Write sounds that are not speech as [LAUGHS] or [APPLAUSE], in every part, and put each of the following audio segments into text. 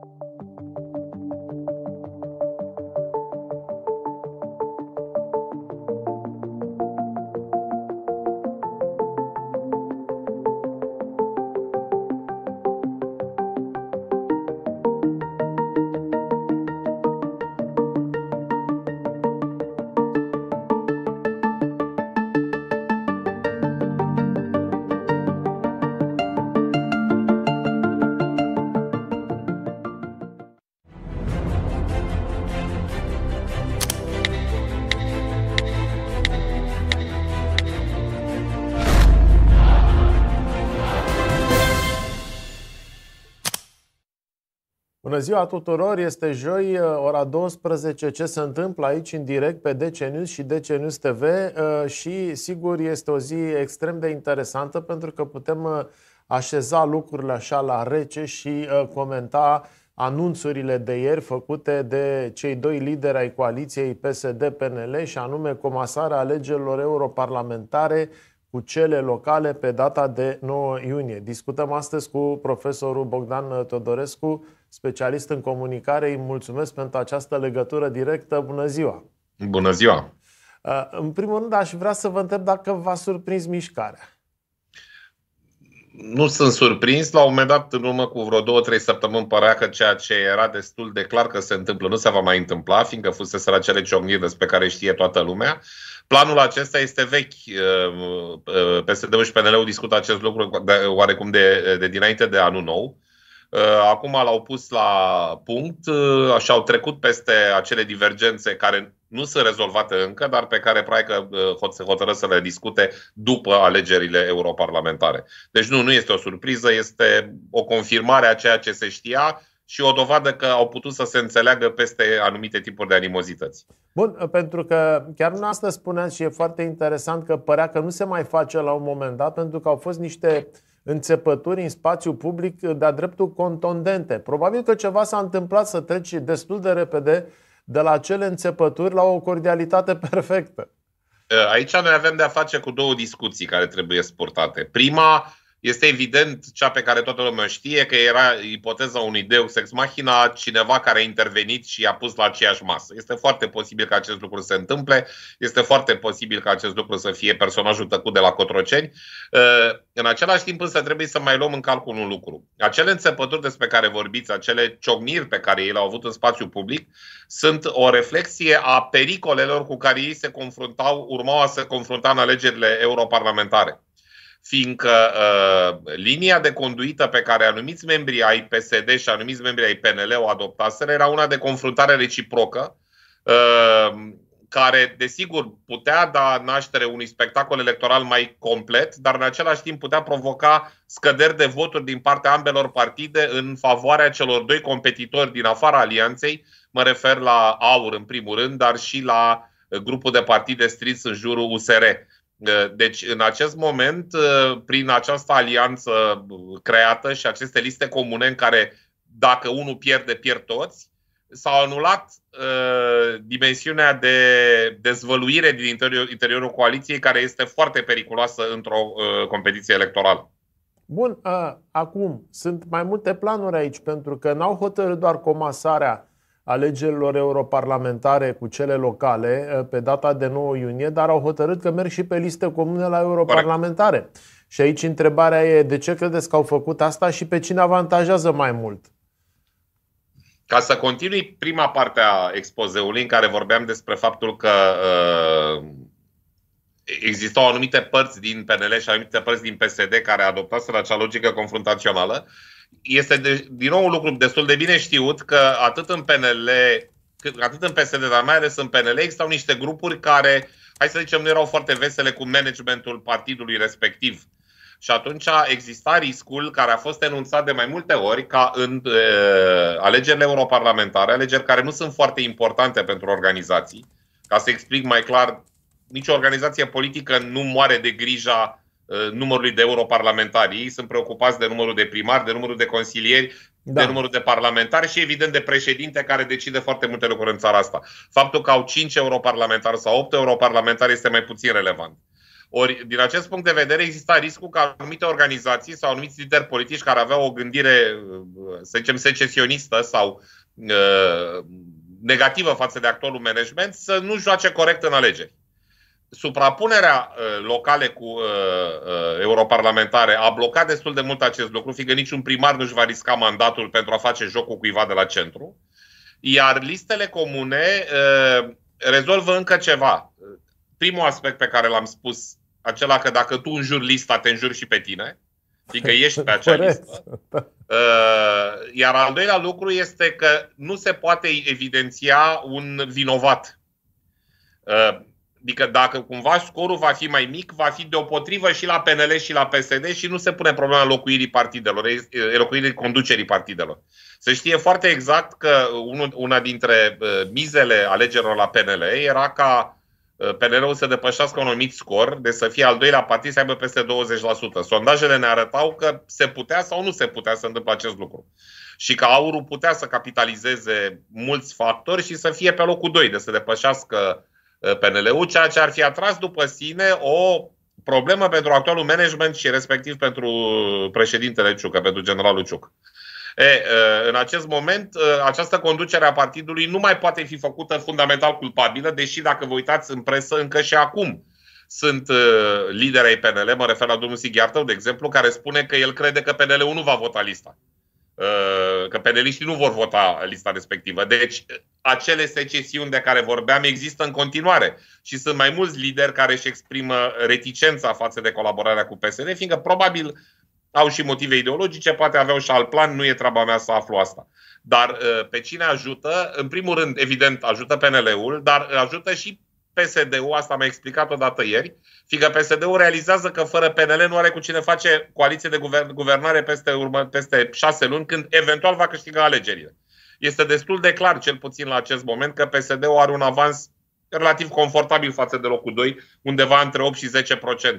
Thank you Bună ziua tuturor! Este joi, uh, ora 12, ce se întâmplă aici în direct pe DC News și DC News TV uh, și sigur este o zi extrem de interesantă pentru că putem uh, așeza lucrurile așa la rece și comenta anunțurile de ieri făcute de cei doi lideri ai coaliției PSD-PNL și anume comasarea alegerilor europarlamentare cu cele locale pe data de 9 iunie. Discutăm astăzi cu profesorul Bogdan Todorescu, specialist în comunicare. Îi mulțumesc pentru această legătură directă. Bună ziua! Bună ziua! Uh, în primul rând, aș vrea să vă întreb dacă v-a surprins mișcarea nu sunt surprins. La un moment dat, în urmă cu vreo două, trei săptămâni, părea că ceea ce era destul de clar că se întâmplă nu se va mai întâmpla, fiindcă fusese cele ciocniri despre care știe toată lumea. Planul acesta este vechi. Uh, uh, PSD-ul și PNL-ul discută acest lucru oarecum de, de dinainte de anul nou. Uh, acum l-au pus la punct uh, și au trecut peste acele divergențe care nu sunt rezolvate încă, dar pe care că uh, se hotără să le discute după alegerile europarlamentare. Deci nu, nu este o surpriză, este o confirmare a ceea ce se știa și o dovadă că au putut să se înțeleagă peste anumite tipuri de animozități. Bun, pentru că chiar asta spuneați și e foarte interesant că părea că nu se mai face la un moment dat, pentru că au fost niște înțepături în spațiu public uh, de-a dreptul contondente. Probabil că ceva s-a întâmplat să treci destul de repede de la acele înțepături la o cordialitate [LAUGHS] perfectă. Uh, aici noi avem de-a face cu două discuții care trebuie sportate. Prima, este evident cea pe care toată lumea știe, că era ipoteza unui Deus ex machina, cineva care a intervenit și i-a pus la aceeași masă. Este foarte posibil că acest lucru să se întâmple, este foarte posibil că acest lucru să fie personajul tăcut de la Cotroceni. În același timp însă trebuie să mai luăm în calcul un lucru. Acele înțepături despre care vorbiți, acele ciocniri pe care ei le-au avut în spațiu public, sunt o reflexie a pericolelor cu care ei se confruntau, urmau să se confrunta în alegerile europarlamentare fiindcă uh, linia de conduită pe care anumiți membri ai PSD și anumiți membri ai PNL o adoptaseră era una de confruntare reciprocă, uh, care, desigur, putea da naștere unui spectacol electoral mai complet, dar în același timp putea provoca scăderi de voturi din partea ambelor partide în favoarea celor doi competitori din afara alianței. Mă refer la AUR, în primul rând, dar și la uh, grupul de partide strins în jurul USR. Deci, în acest moment, uh, prin această alianță uh, creată și aceste liste comune în care dacă unul pierde, pierd toți, s-a anulat uh, dimensiunea de dezvăluire din interior, interiorul coaliției, care este foarte periculoasă într-o uh, competiție electorală. Bun, uh, acum sunt mai multe planuri aici, pentru că n-au hotărât doar comasarea alegerilor europarlamentare cu cele locale eh, pe data de 9 iunie, dar au hotărât că merg și pe liste comune la europarlamentare. Corect. Și aici întrebarea e de ce credeți că au făcut asta și pe cine avantajează mai mult? Ca să continui prima parte a expozeului în care vorbeam despre faptul că uh, existau anumite părți din PNL și anumite părți din PSD care adoptaseră acea logică confruntațională, uh, este de, din nou un lucru destul de bine știut că atât în PNL, cât, atât în PSD, dar mai ales în PNL, existau niște grupuri care, hai să zicem, nu erau foarte vesele cu managementul partidului respectiv. Și atunci exista riscul care a fost enunțat de mai multe ori ca în e, alegerile europarlamentare, alegeri care nu sunt foarte importante pentru organizații. Ca să explic mai clar, nicio organizație politică nu moare de grija Uh, numărului de europarlamentari. Ei sunt preocupați de numărul de primari, de numărul de consilieri, da. de numărul de parlamentari și evident de președinte care decide foarte multe lucruri în țara asta. Faptul că au 5 europarlamentari sau 8 europarlamentari este mai puțin relevant. Ori, din acest punct de vedere, exista riscul ca anumite organizații sau anumiți lideri politici care aveau o gândire, uh, să zicem, secesionistă sau uh, negativă față de actualul management, să nu joace corect în alegeri suprapunerea uh, locale cu uh, uh, europarlamentare a blocat destul de mult acest lucru, fiindcă niciun primar nu-și va risca mandatul pentru a face jocul cuiva de la centru. Iar listele comune rezolvă încă ceva. Primul aspect pe care l-am spus, acela că dacă tu înjuri lista, te înjuri și pe tine. Adică [LAUGHS] ești pe acea listă. Iar al doilea lucru este că nu se poate evidenția un vinovat. Adică dacă cumva scorul va fi mai mic, va fi deopotrivă și la PNL și la PSD și nu se pune problema locuirii partidelor, locuirii conducerii partidelor. Se știe foarte exact că una dintre mizele alegerilor la PNL era ca PNL-ul să depășească un anumit scor, de să fie al doilea partid să aibă peste 20%. Sondajele ne arătau că se putea sau nu se putea să întâmple acest lucru. Și că aurul putea să capitalizeze mulți factori și să fie pe locul 2, de să depășească Uh, PNL-ul, ceea ce ar fi atras după sine o problemă pentru actualul management și respectiv pentru președintele Ciucă, pentru generalul Ciuc. E, uh, în acest moment, uh, această conducere a partidului nu mai poate fi făcută fundamental culpabilă, deși dacă vă uitați în presă, încă și acum sunt liderii PNL, mă refer la domnul Sighiartău, de exemplu, care spune că el crede că PNL-ul nu va vota lista. Că peneliștii nu vor vota lista respectivă. Deci, acele secesiuni de care vorbeam există în continuare și sunt mai mulți lideri care își exprimă reticența față de colaborarea cu PSD, fiindcă probabil au și motive ideologice, poate aveau și alt plan, nu e treaba mea să aflu asta. Dar uh, pe cine ajută? În primul rând, evident, ajută PNL-ul, dar ajută și PSD-ul, asta mi-a explicat odată ieri, fiindcă PSD-ul realizează că fără PNL nu are cu cine face coaliție de guvernare peste, urmă, peste șase luni, când eventual va câștiga alegerile este destul de clar, cel puțin la acest moment, că PSD-ul are un avans relativ confortabil față de locul 2, undeva între 8 și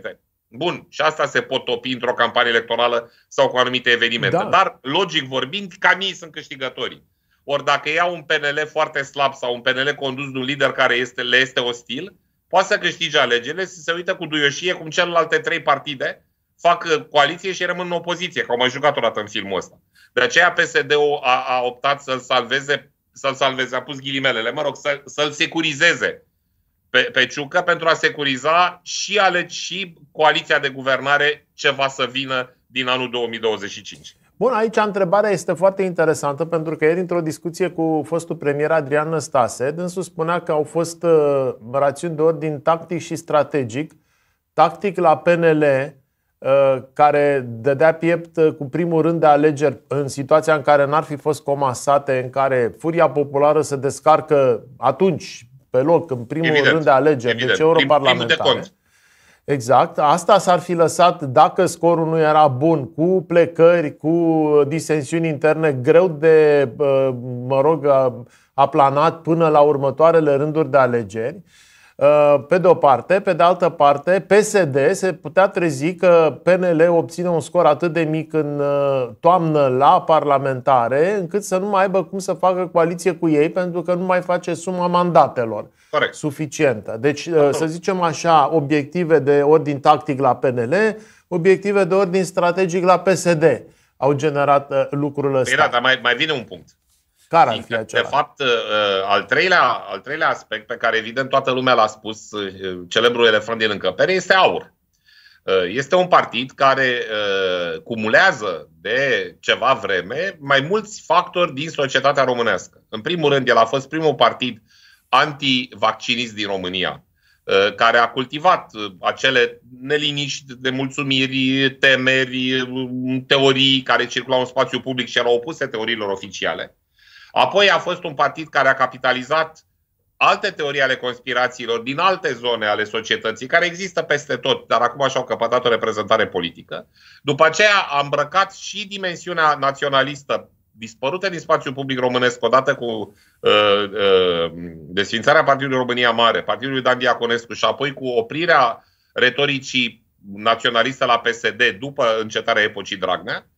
10%. Bun, și asta se pot topi într-o campanie electorală sau cu anumite evenimente. Da. Dar, logic vorbind, cam ei sunt câștigătorii. Ori dacă iau un PNL foarte slab sau un PNL condus de un lider care este, le este ostil, poate să câștige alegerile și se uită cu duioșie cum celelalte trei partide fac uh, coaliție și rămân în opoziție, că au mai jucat o dată în filmul ăsta. De aceea PSD-ul a, a optat să-l salveze, să-l salveze, a pus ghilimelele, mă rog, să, să-l securizeze pe, pe Ciucă pentru a securiza și, ale, și coaliția de guvernare ce va să vină din anul 2025. Bun, aici întrebarea este foarte interesantă pentru că ieri într-o discuție cu fostul premier Adrian Năstase, dânsul spunea că au fost uh, rațiuni de ordin tactic și strategic. Tactic la PNL Uh, care dădea piept uh, cu primul rând de alegeri în situația în care n-ar fi fost comasate, în care furia populară se descarcă atunci, pe loc, în primul evident, rând de alegeri, deci evident. deci europarlamentare. Prim, Exact. Asta s-ar fi lăsat dacă scorul nu era bun, cu plecări, cu disensiuni interne, greu de, uh, mă rog, aplanat până la următoarele rânduri de alegeri. Uh, pe de o parte. Pe de altă parte, PSD se putea trezi că PNL obține un scor atât de mic în uh, toamnă la parlamentare, încât să nu mai aibă cum să facă coaliție cu ei, pentru că nu mai face suma mandatelor Corect. suficientă. Deci, uh, să zicem așa, obiective de ordin tactic la PNL, obiective de ordin strategic la PSD au generat lucrul ăsta. Păi da, dar mai, mai vine un punct. Care ar fi acela? De fapt, uh, uh, al treilea, al treilea aspect pe care evident toată lumea l-a spus, uh, celebrul elefant din încăpere, este aur. Este un partid care cumulează de ceva vreme mai mulți factori din societatea românească. În primul rând, el a fost primul partid antivaccinist din România, care a cultivat acele neliniști, de mulțumiri, temeri, teorii care circulau în spațiu public și erau opuse teoriilor oficiale. Apoi a fost un partid care a capitalizat alte teorii ale conspirațiilor din alte zone ale societății, care există peste tot, dar acum și-au căpătat o reprezentare politică. După aceea a îmbrăcat și dimensiunea naționalistă dispărută din spațiul public românesc odată cu uh, uh, desfințarea Partidului România Mare, Partidului Dan Diaconescu și apoi cu oprirea retoricii naționalistă la PSD după încetarea epocii Dragnea,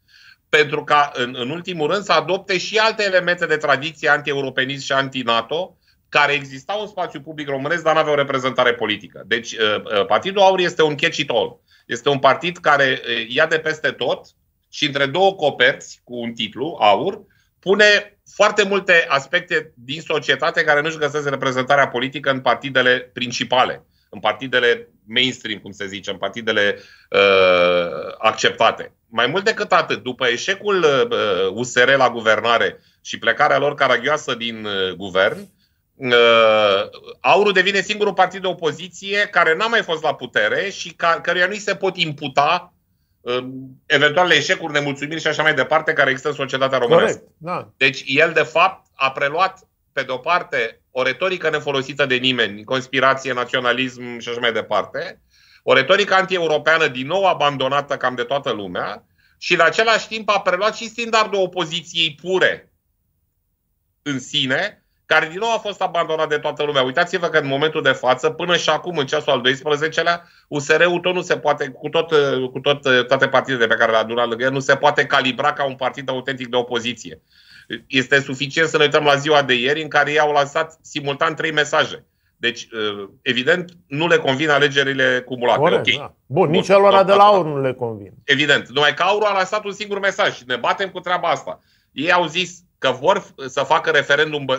pentru ca, în, în ultimul rând, să adopte și alte elemente de tradiție anti europenism și anti-NATO, care existau în spațiu public românesc, dar nu aveau reprezentare politică. Deci, uh, uh, Partidul Aur este un catch it all. Este un partid care uh, ia de peste tot și între două coperți cu un titlu, Aur, pune foarte multe aspecte din societate care nu-și găsesc reprezentarea politică în partidele principale, în partidele mainstream, cum se zice, în partidele uh, acceptate mai mult decât atât, după eșecul USR uh, uh, la guvernare și plecarea lor caragioasă din uh, guvern, Aurul devine singurul partid de opoziție care n-a mai fost la putere și căruia nu i se pot imputa eventuale eșecuri, nemulțumiri și așa mai departe care există în societatea românească. Corect, da. Deci el, de fapt, a preluat, pe de-o parte, o retorică nefolosită de nimeni, conspirație, naționalism și așa mai departe, o retorică antieuropeană din nou abandonată cam de toată lumea și în același timp a preluat și standardul opoziției pure în sine, care din nou a fost abandonat de toată lumea. Uitați-vă că în momentul de față, până și acum, în ceasul al 12-lea, USR-ul tot nu se poate, cu, tot, cu tot, toate partidele pe care le-a adunat lângă el, nu se poate calibra ca un partid autentic de opoziție. Este suficient să ne uităm la ziua de ieri în care ei au lansat simultan trei mesaje. Deci, uh, evident, nu le convin alegerile cumulate. Corect, okay. da. Bun, Bun, nici alora de la aur nu le convin. Evident. Numai că aurul a lăsat un singur mesaj și ne batem cu treaba asta. Ei au zis că vor să facă referendum uh,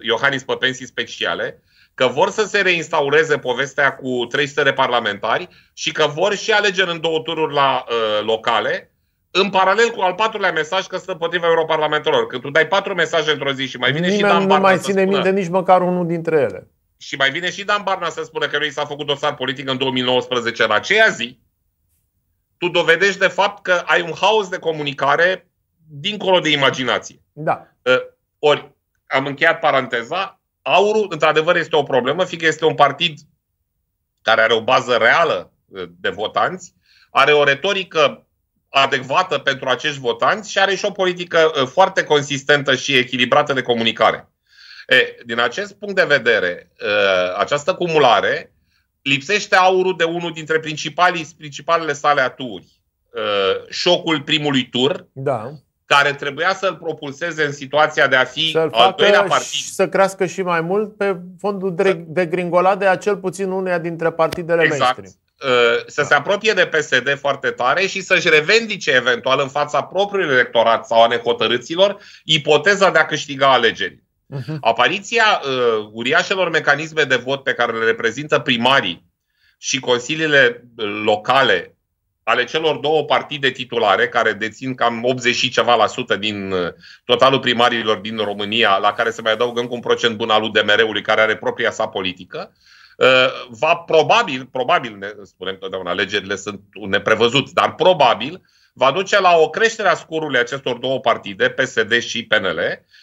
Iohannis pe pensii speciale, că vor să se reinstaureze povestea cu 300 de parlamentari și că vor și alegeri în două tururi la uh, locale, în paralel cu al patrulea mesaj că sunt împotriva europarlamentarilor. Când tu dai patru mesaje într-o zi și mai vine Nimeni și Dan Barna nu mai ține spună, minte nici măcar unul dintre ele și mai vine și Dan Barna să spună că lui s-a făcut dosar politic în 2019 în aceea zi, tu dovedești de fapt că ai un haos de comunicare dincolo de imaginație. Da. Ă, ori, am încheiat paranteza, Aurul, într-adevăr, este o problemă, fiindcă este un partid care are o bază reală ă, de votanți, are o retorică adecvată pentru acești votanți și are și o politică ă, foarte consistentă și echilibrată de comunicare. E, din acest punct de vedere, această cumulare lipsește aurul de unul dintre principalii, principalele sale aturi. Șocul primului tur, da. care trebuia să-l propulseze în situația de a fi să al doilea partid. să crească și mai mult pe fondul de, de gringolade a cel puțin uneia dintre partidele exact. mainstream să se apropie de PSD foarte tare și să-și revendice eventual în fața propriului electorat sau a nehotărâților ipoteza de a câștiga alegeri. Uh-huh. Apariția uh, uriașelor mecanisme de vot pe care le reprezintă primarii și consiliile locale ale celor două partide titulare, care dețin cam 80 și ceva la sută din uh, totalul primarilor din România, la care se mai adaugă încă un procent bun al UDMR-ului, care are propria sa politică, uh, va probabil, probabil ne spunem totdeauna, alegerile sunt neprevăzut, dar probabil va duce la o creștere a scorului acestor două partide, PSD și PNL,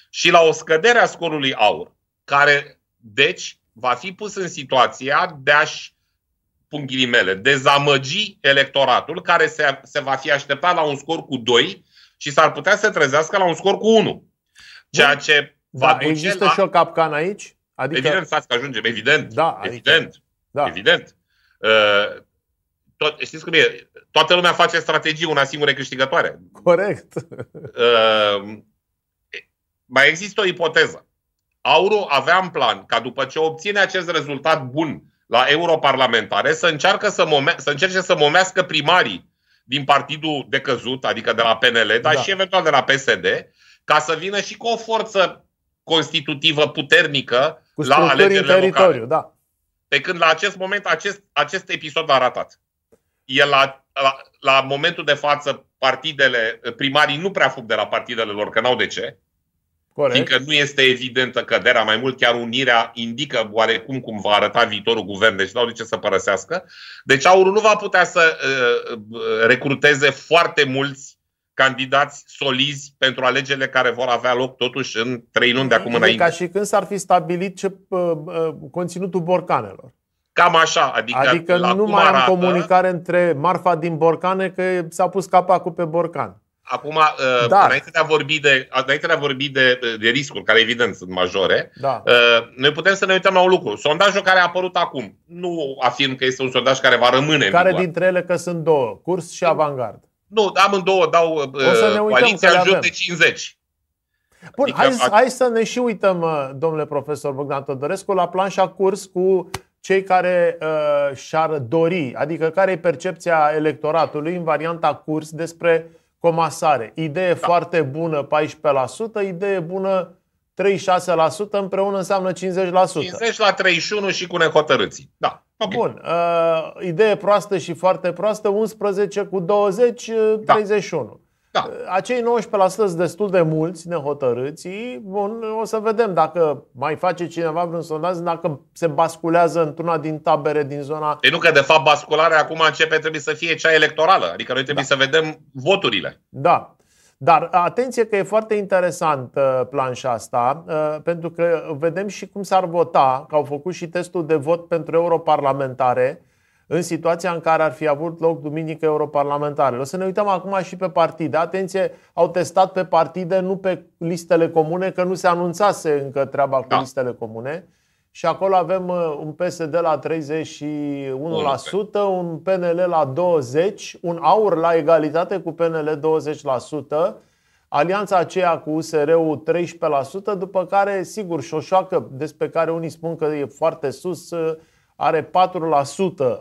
și la o scădere a scorului AUR, care, deci, va fi pus în situația de a-și, pun ghilimele, dezamăgi electoratul, care se, se va fi așteptat la un scor cu 2 și s-ar putea să trezească la un scor cu 1. Ceea ce da, va duce există la... și o capcană aici? Adică... Evident, stați că ajungem, evident. Da, adică... evident. Da. Evident. Uh, tot, știți cum e, toată lumea face strategii una singură câștigătoare. Corect. Uh, mai există o ipoteză. Auro avea în plan ca după ce obține acest rezultat bun la europarlamentare să, încearcă să, mome- să încerce să momească primarii din partidul de căzut, adică de la PNL, dar da. și eventual de la PSD, ca să vină și cu o forță constitutivă puternică cu la alegerile locale. Da. Pe când la acest moment acest, acest episod a ratat e la, la, la momentul de față partidele, primarii nu prea fug de la partidele lor, că n-au de ce. Corect. Fiindcă nu este evidentă căderea, mai mult chiar unirea indică oarecum cum va arăta viitorul guvern, deci n-au de ce să părăsească. Deci aurul nu va putea să uh, uh, recruteze foarte mulți candidați solizi pentru alegerile care vor avea loc totuși în trei luni de acum e adică înainte. Ca și când s-ar fi stabilit ce, uh, uh conținutul borcanelor. Cam așa. Adică, adică la nu mai am arată, comunicare între Marfa din Borcane că s-a pus capacul pe Borcan. Acum, uh, Dar, înainte de a vorbi, de, înainte de, a vorbi de, de riscuri, care evident sunt majore, da. Uh, noi putem să ne uităm la un lucru. Sondajul care a apărut acum, nu afirm că este un sondaj care va rămâne. Care în dintre ele că sunt două, curs și avangard? Nu, amândouă dau uh, o să ne uităm coaliția în jur de 50. Bun, adică, hai, hai să ne și uităm, domnule profesor Bogdan Todorescu, la planșa curs cu cei care uh, și-ar dori, adică care e percepția electoratului în varianta curs despre comasare. Idee da. foarte bună 14%, idee bună 36% împreună înseamnă 50%. 50 la 31 și cu nehotărâții. Da. Okay. Bun. Uh, idee proastă și foarte proastă, 11 cu 20, uh, da. 31. Da. Acei 19% sunt destul de mulți nehotărâți. Bun, o să vedem dacă mai face cineva vreun sondaj, dacă se basculează într-una din tabere din zona. Ei nu că, de fapt, bascularea acum începe, trebuie să fie cea electorală. Adică noi trebuie da. să vedem voturile. Da. Dar atenție că e foarte interesant uh, planșa asta, uh, pentru că vedem și cum s-ar vota, că au făcut și testul de vot pentru europarlamentare în situația în care ar fi avut loc duminică europarlamentare. O să ne uităm acum și pe partide. Atenție, au testat pe partide, nu pe listele comune, că nu se anunțase încă treaba cu da. listele comune. Și acolo avem uh, un PSD la 31%, un PNL la 20%, un AUR la egalitate cu PNL 20%, alianța aceea cu USR-ul 13%, după care, sigur, Șoșoacă, despre care unii spun că e foarte sus, uh, are 4%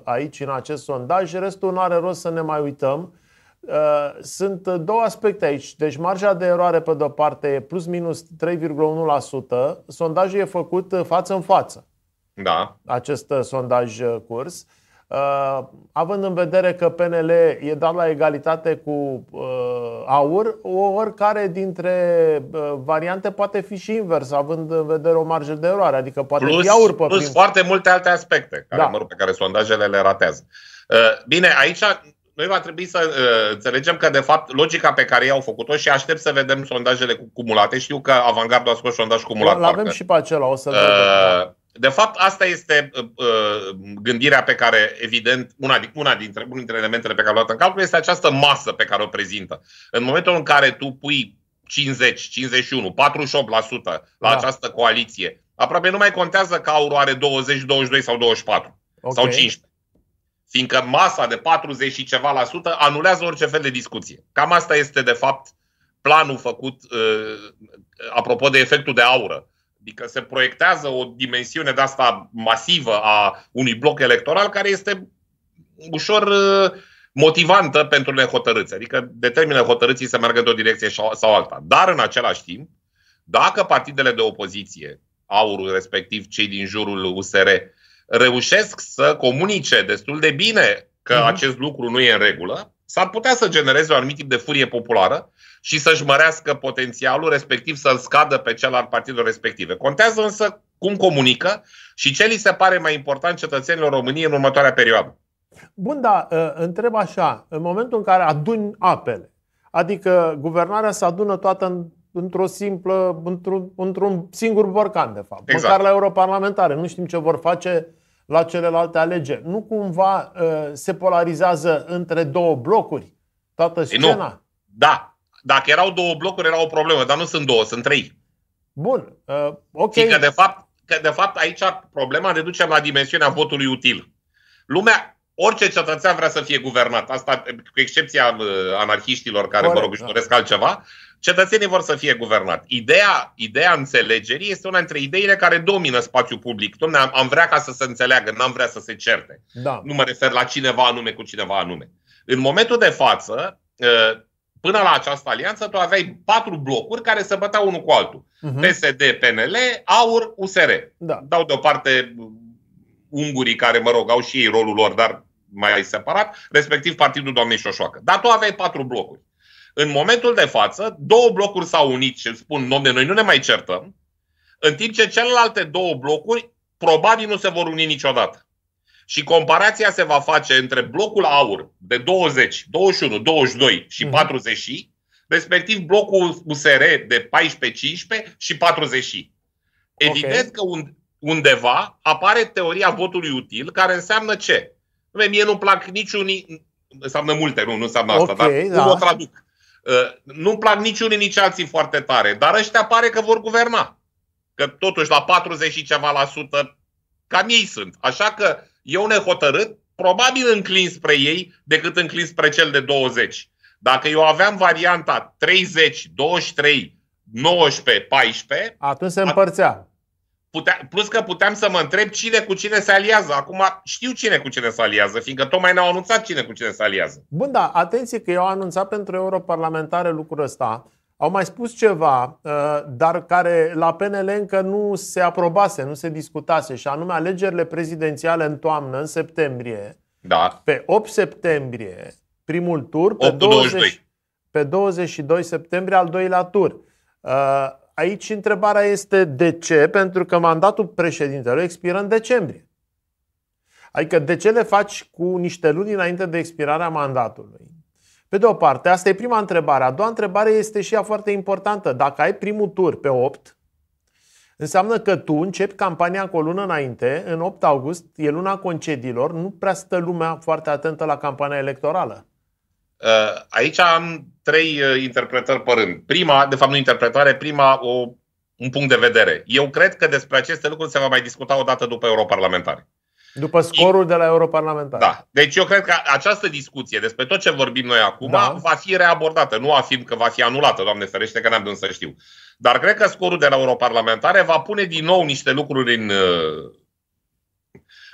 aici în acest sondaj, restul nu are rost să ne mai uităm. Uh, sunt uh, două aspecte aici. Deci marja de eroare pe de-o parte e plus minus 3,1%. Sondajul e făcut uh, față în față. Da. Acest sondaj curs. Având în vedere că PNL e dat la egalitate cu aur, o oricare dintre variante poate fi și invers, având în vedere o marjă de eroare, adică poate plus, fi aur pe Plus foarte multe alte aspecte care, da. mă rog, pe care sondajele le ratează. Ă, bine, aici noi va trebui să ă, înțelegem că, de fapt, logica pe care i au făcut-o și aștept să vedem sondajele cumulate. Știu că Avangardul a scos sondaj cumulat. L-avem și pe acela, o să ă, vedem. Uh, de fapt, asta este uh, uh, gândirea pe care, evident, una, una dintre, unul dintre elementele pe care l-am luat în calcul este această masă pe care o prezintă. În momentul în care tu pui 50, 51, 48% la da. această coaliție, aproape nu mai contează că aurul are 20, 22 sau 24 okay. sau 15. Fiindcă masa de 40 și ceva la sută anulează orice fel de discuție. Cam asta este, de fapt, planul făcut, uh, apropo de efectul de aură Adică se proiectează o dimensiune de asta masivă a unui bloc electoral care este ușor uh, motivantă pentru nehotărâți. Adică determină hotărâții să meargă într-o direcție sau alta. Dar în același timp, dacă partidele de opoziție, aurul respectiv cei din jurul USR, reușesc să comunice destul de bine că uh-huh. acest lucru nu e în regulă, S-ar putea să genereze un anumit tip de furie populară și să-și mărească potențialul, respectiv să-l scadă pe cel al partidelor respective. Contează însă cum comunică și ce li se pare mai important cetățenilor României în următoarea perioadă. Bun, da, ă, întreb așa, în momentul în care aduni apele, adică guvernarea se adună toată în într-o simplă, într-un, într-un singur borcan, de fapt. Exact. Măcar la europarlamentare. Nu știm ce vor face la celelalte alegeri. Nu cumva uh, se polarizează între două blocuri toată scena? Nu. Da. Dacă erau două blocuri, era o problemă, dar nu sunt două, sunt trei. Bun. Uh, ok. Că de, fapt, că de fapt aici problema reducem la dimensiunea votului util. Lumea orice cetățean vrea să fie guvernat. Asta cu excepția uh, anarhiștilor care, Corect, mă rog, își da. doresc altceva. Cetățenii vor să fie guvernat. Ideea, ideea înțelegerii este una dintre ideile care domină spațiul public. Domne, am, am vrea ca să se înțeleagă, n-am vrea să se certe. Da. Nu mă refer la cineva anume cu cineva anume. În momentul de față, uh, până la această alianță, tu aveai patru blocuri care se băteau unul cu altul. Uh-huh. Mhm. PSD, PNL, AUR, USR. Da. Dau deoparte ungurii care, mă rog, au și ei rolul lor, dar mai separat, respectiv Partidul Doamnei Șoșoacă. Dar tu aveai patru blocuri. În momentul de față, două blocuri s-au unit și spun, domne, noi nu ne mai certăm, în timp ce celelalte două blocuri probabil nu se vor uni niciodată. Și comparația se va face între blocul aur de 20, 21, 22 și 40, mhm. respectiv blocul USR de 14-15 și 40. Evident okay. că un, undeva apare teoria votului util, care înseamnă ce? mie nu-mi plac niciunii, înseamnă multe, nu, nu înseamnă okay, asta, dar da. nu o traduc. Uh, nu-mi plac niciunii, nici alții foarte tare, dar ăștia pare că vor guverna. Că totuși la 40 și ceva la sută, cam ei sunt. Așa că eu nehotărât, probabil înclin spre ei decât înclin spre cel de 20. Dacă eu aveam varianta 30, 23, 19, 14, atunci se împărțea. Putea, plus că puteam să mă întreb cine cu cine se aliază. Acum știu cine cu cine se aliază, fiindcă tocmai ne-au anunțat cine cu cine se aliază. Bun, da, atenție că eu anunțat pentru europarlamentare lucrul ăsta. Au mai spus ceva, uh, dar care la PNL încă nu se aprobase, nu se discutase, și anume alegerile prezidențiale în toamnă, în septembrie. Da. Pe 8 septembrie, primul tur, pe, 20, 22. pe 22 septembrie, al doilea tur. Uh, Aici întrebarea este de ce? Pentru că mandatul președintelui expiră în decembrie. Adică de ce le faci cu niște luni înainte de expirarea mandatului? Pe de o parte, asta e prima întrebare. A doua întrebare este și ea foarte importantă. Dacă ai primul tur pe 8, înseamnă că tu începi campania cu o lună înainte, în 8 august, e luna concediilor, nu prea stă lumea foarte atentă la campania electorală. Uh, aici am trei uh, interpretări pe rând. Prima, de fapt nu interpretare, prima o, un punct de vedere. Eu cred că despre aceste lucruri se va mai discuta o dată după Europarlamentar. După scorul de la europarlamentar. Da. Deci eu cred că această discuție despre tot ce vorbim noi acum da. va fi reabordată. Nu afirm că va fi anulată, Doamne ferește, că n-am de să știu. Dar cred că scorul de la europarlamentare va pune din nou niște lucruri în uh,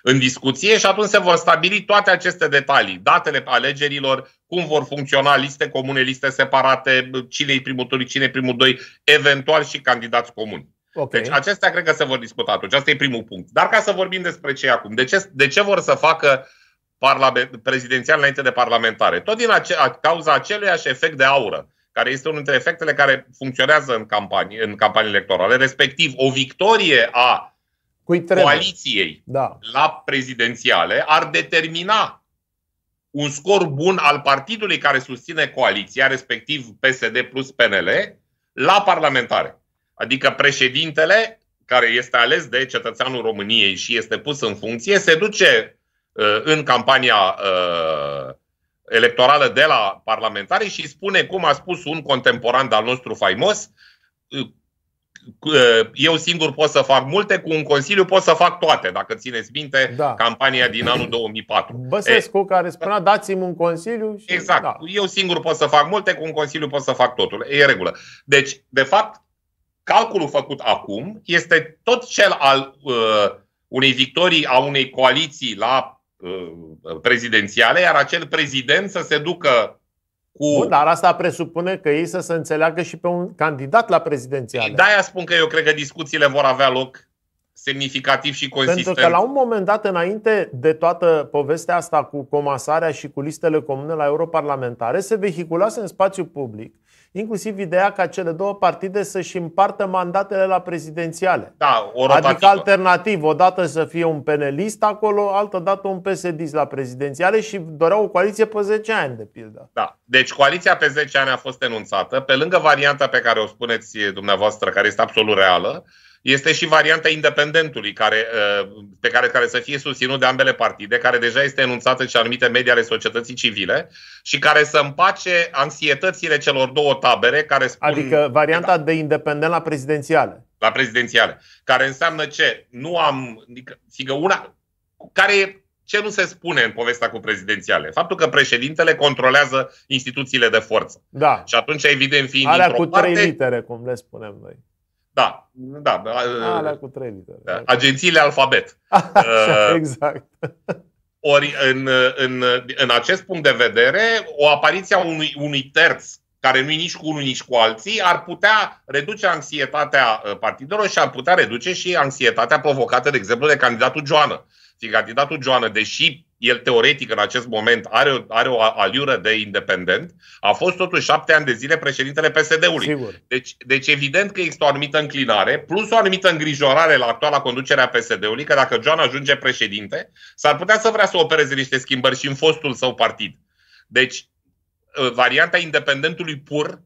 în discuție și atunci se vor stabili toate aceste detalii. Datele alegerilor, cum vor funcționa liste comune, liste separate, cine e primul tur, cine e primul doi, eventual și candidați comuni. Okay. Deci acestea cred că se vor discuta atunci. Asta e primul punct. Dar ca să vorbim despre ce acum, de ce, de ce vor să facă prezidențial înainte de parlamentare? Tot din ace- a, cauza aceluiași efect de aură, care este unul dintre efectele care funcționează în campanii, în campanii electorale, respectiv o victorie a Cui coaliției da. la prezidențiale ar determina un scor bun al partidului care susține coaliția, respectiv PSD plus PNL, la parlamentare. Adică președintele, care este ales de cetățeanul României și este pus în funcție, se duce uh, în campania uh, electorală de la parlamentari și spune, cum a spus un contemporan al nostru faimos, uh, eu singur pot să fac multe, cu un consiliu pot să fac toate, dacă țineți minte da. campania din anul 2004. [CLEARS THROAT] Băsescu e, care spunea dați-mi un consiliu și Exact. Da. Eu singur pot să fac multe, cu un consiliu pot să fac totul. E regulă. Deci, de fapt, calculul făcut acum este tot cel al uh, unei victorii a unei coaliții la uh, prezidențiale, iar acel prezident să se ducă cu... Bun, dar asta presupune că ei să se înțeleagă și pe un candidat la prezidențiale. Da, aia spun că eu cred că discuțiile vor avea loc semnificativ și consistent. Pentru că la un moment dat înainte de toată povestea asta cu comasarea și cu listele comune la europarlamentare, se vehiculase în spațiu public inclusiv ideea ca cele două partide să-și împartă mandatele la prezidențiale. Da, o Adică alternativ, odată să fie un penelist acolo, dată un PSD la prezidențiale și doreau o coaliție pe 10 ani, de pildă. Da, deci coaliția pe 10 ani a fost enunțată, pe lângă varianta pe care o spuneți dumneavoastră, care este absolut reală, este și varianta independentului, care, uh, pe care, care să fie susținut de ambele partide, care deja este enunțată și anumite medii ale societății civile și care să împace anxietățile celor două tabere care spun... Adică varianta de independent la prezidențiale. La prezidențiale. Care înseamnă ce? Nu am... Adică una... Care ce nu se spune în povestea cu prezidențiale? Faptul că președintele controlează instituțiile de forță. Da. Și atunci, evident, fiind Alea cu trei parte, litere, cum le spunem noi. Da, da. da, ah, da alea da. cu trei litere. Da. Agențiile alfabet. [LAUGHS] Așa, uh, exact. Ori în, în, în acest punct de vedere, o apariție a unui, unui terț care nu e nici cu unul, nici cu alții, ar putea reduce anxietatea uh, partidelor și ar putea reduce și anxietatea provocată, de exemplu, de candidatul Joană. Știi, candidatul Joană, deși el teoretic în acest moment are, are o aliură de independent, a fost totuși șapte ani de zile președintele PSD-ului. Deci, deci evident că există o anumită înclinare, plus o anumită îngrijorare la actuala conducere a PSD-ului, că dacă Joan ajunge președinte, s-ar putea să vrea să opereze niște schimbări și în fostul său partid. Deci, ă, varianta independentului pur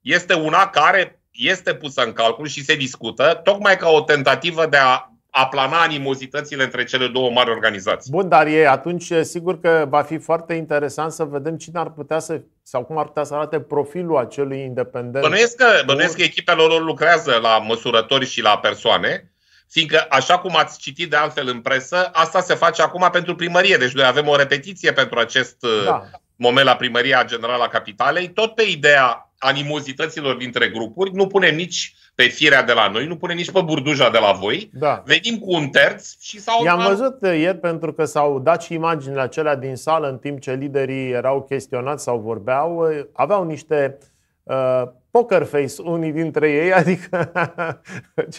este una care este pusă în calcul și se discută, tocmai ca o tentativă de a, a plana animozitățile între cele două mari organizații. Bun, dar e atunci sigur că va fi foarte interesant să vedem cine ar putea să sau cum ar putea să arate profilul acelui independent. Bănuiesc că, bănuiesc că echipele lor lucrează la măsurători și la persoane, fiindcă, așa cum ați citit de altfel în presă, asta se face acum pentru primărie. Deci noi avem o repetiție pentru acest da. moment la Primăria Generală a Capitalei, tot pe ideea animozităților dintre grupuri, nu punem nici pe firea de la noi, nu punem nici pe burduja de la voi. Da. Venim cu un terț și s-au... I-am văzut ieri pentru că s-au dat și imaginile acelea din sală în timp ce liderii erau chestionați sau vorbeau. Aveau niște uh, poker face unii dintre ei, [LAUGHS] adică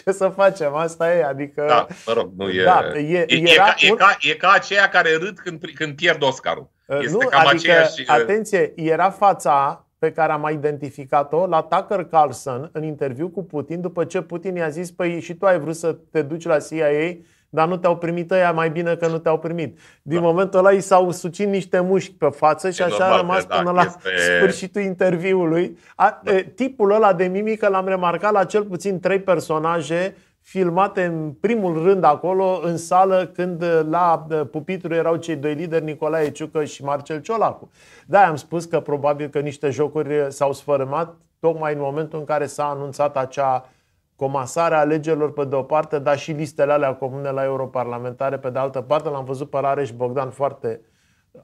ce să facem, asta e, adică... Da, mă rog, nu e... Da, e, e, e, ca, e, ca, e ca aceia care râd când, când pierd Oscarul. Uh, este nu, cam adică, aceeași... Uh, atenție, era fața pe care am identificat-o la Tucker Carlson în interviu cu Putin, după ce Putin i-a zis, păi și tu ai vrut să te duci la CIA, dar nu te-au primit ăia, mai bine că nu te-au primit. Din da. momentul ăla i s-au sucit niște mușchi pe față și e așa a rămas că, da, până da, la este... sfârșitul interviului. A, da. Tipul ăla de mimică l-am remarcat la cel puțin trei personaje filmate în primul rând acolo, în sală, când uh, la uh, pupitru erau cei doi lideri, Nicolae Ciucă și Marcel Ciolacu. Da, am spus că probabil că niște jocuri uh, s-au sfărâmat tocmai în momentul în care s-a anunțat acea comasare a alegerilor pe de o parte, dar și listele alea comune la europarlamentare pe de altă parte. L-am văzut pe Rareș Bogdan foarte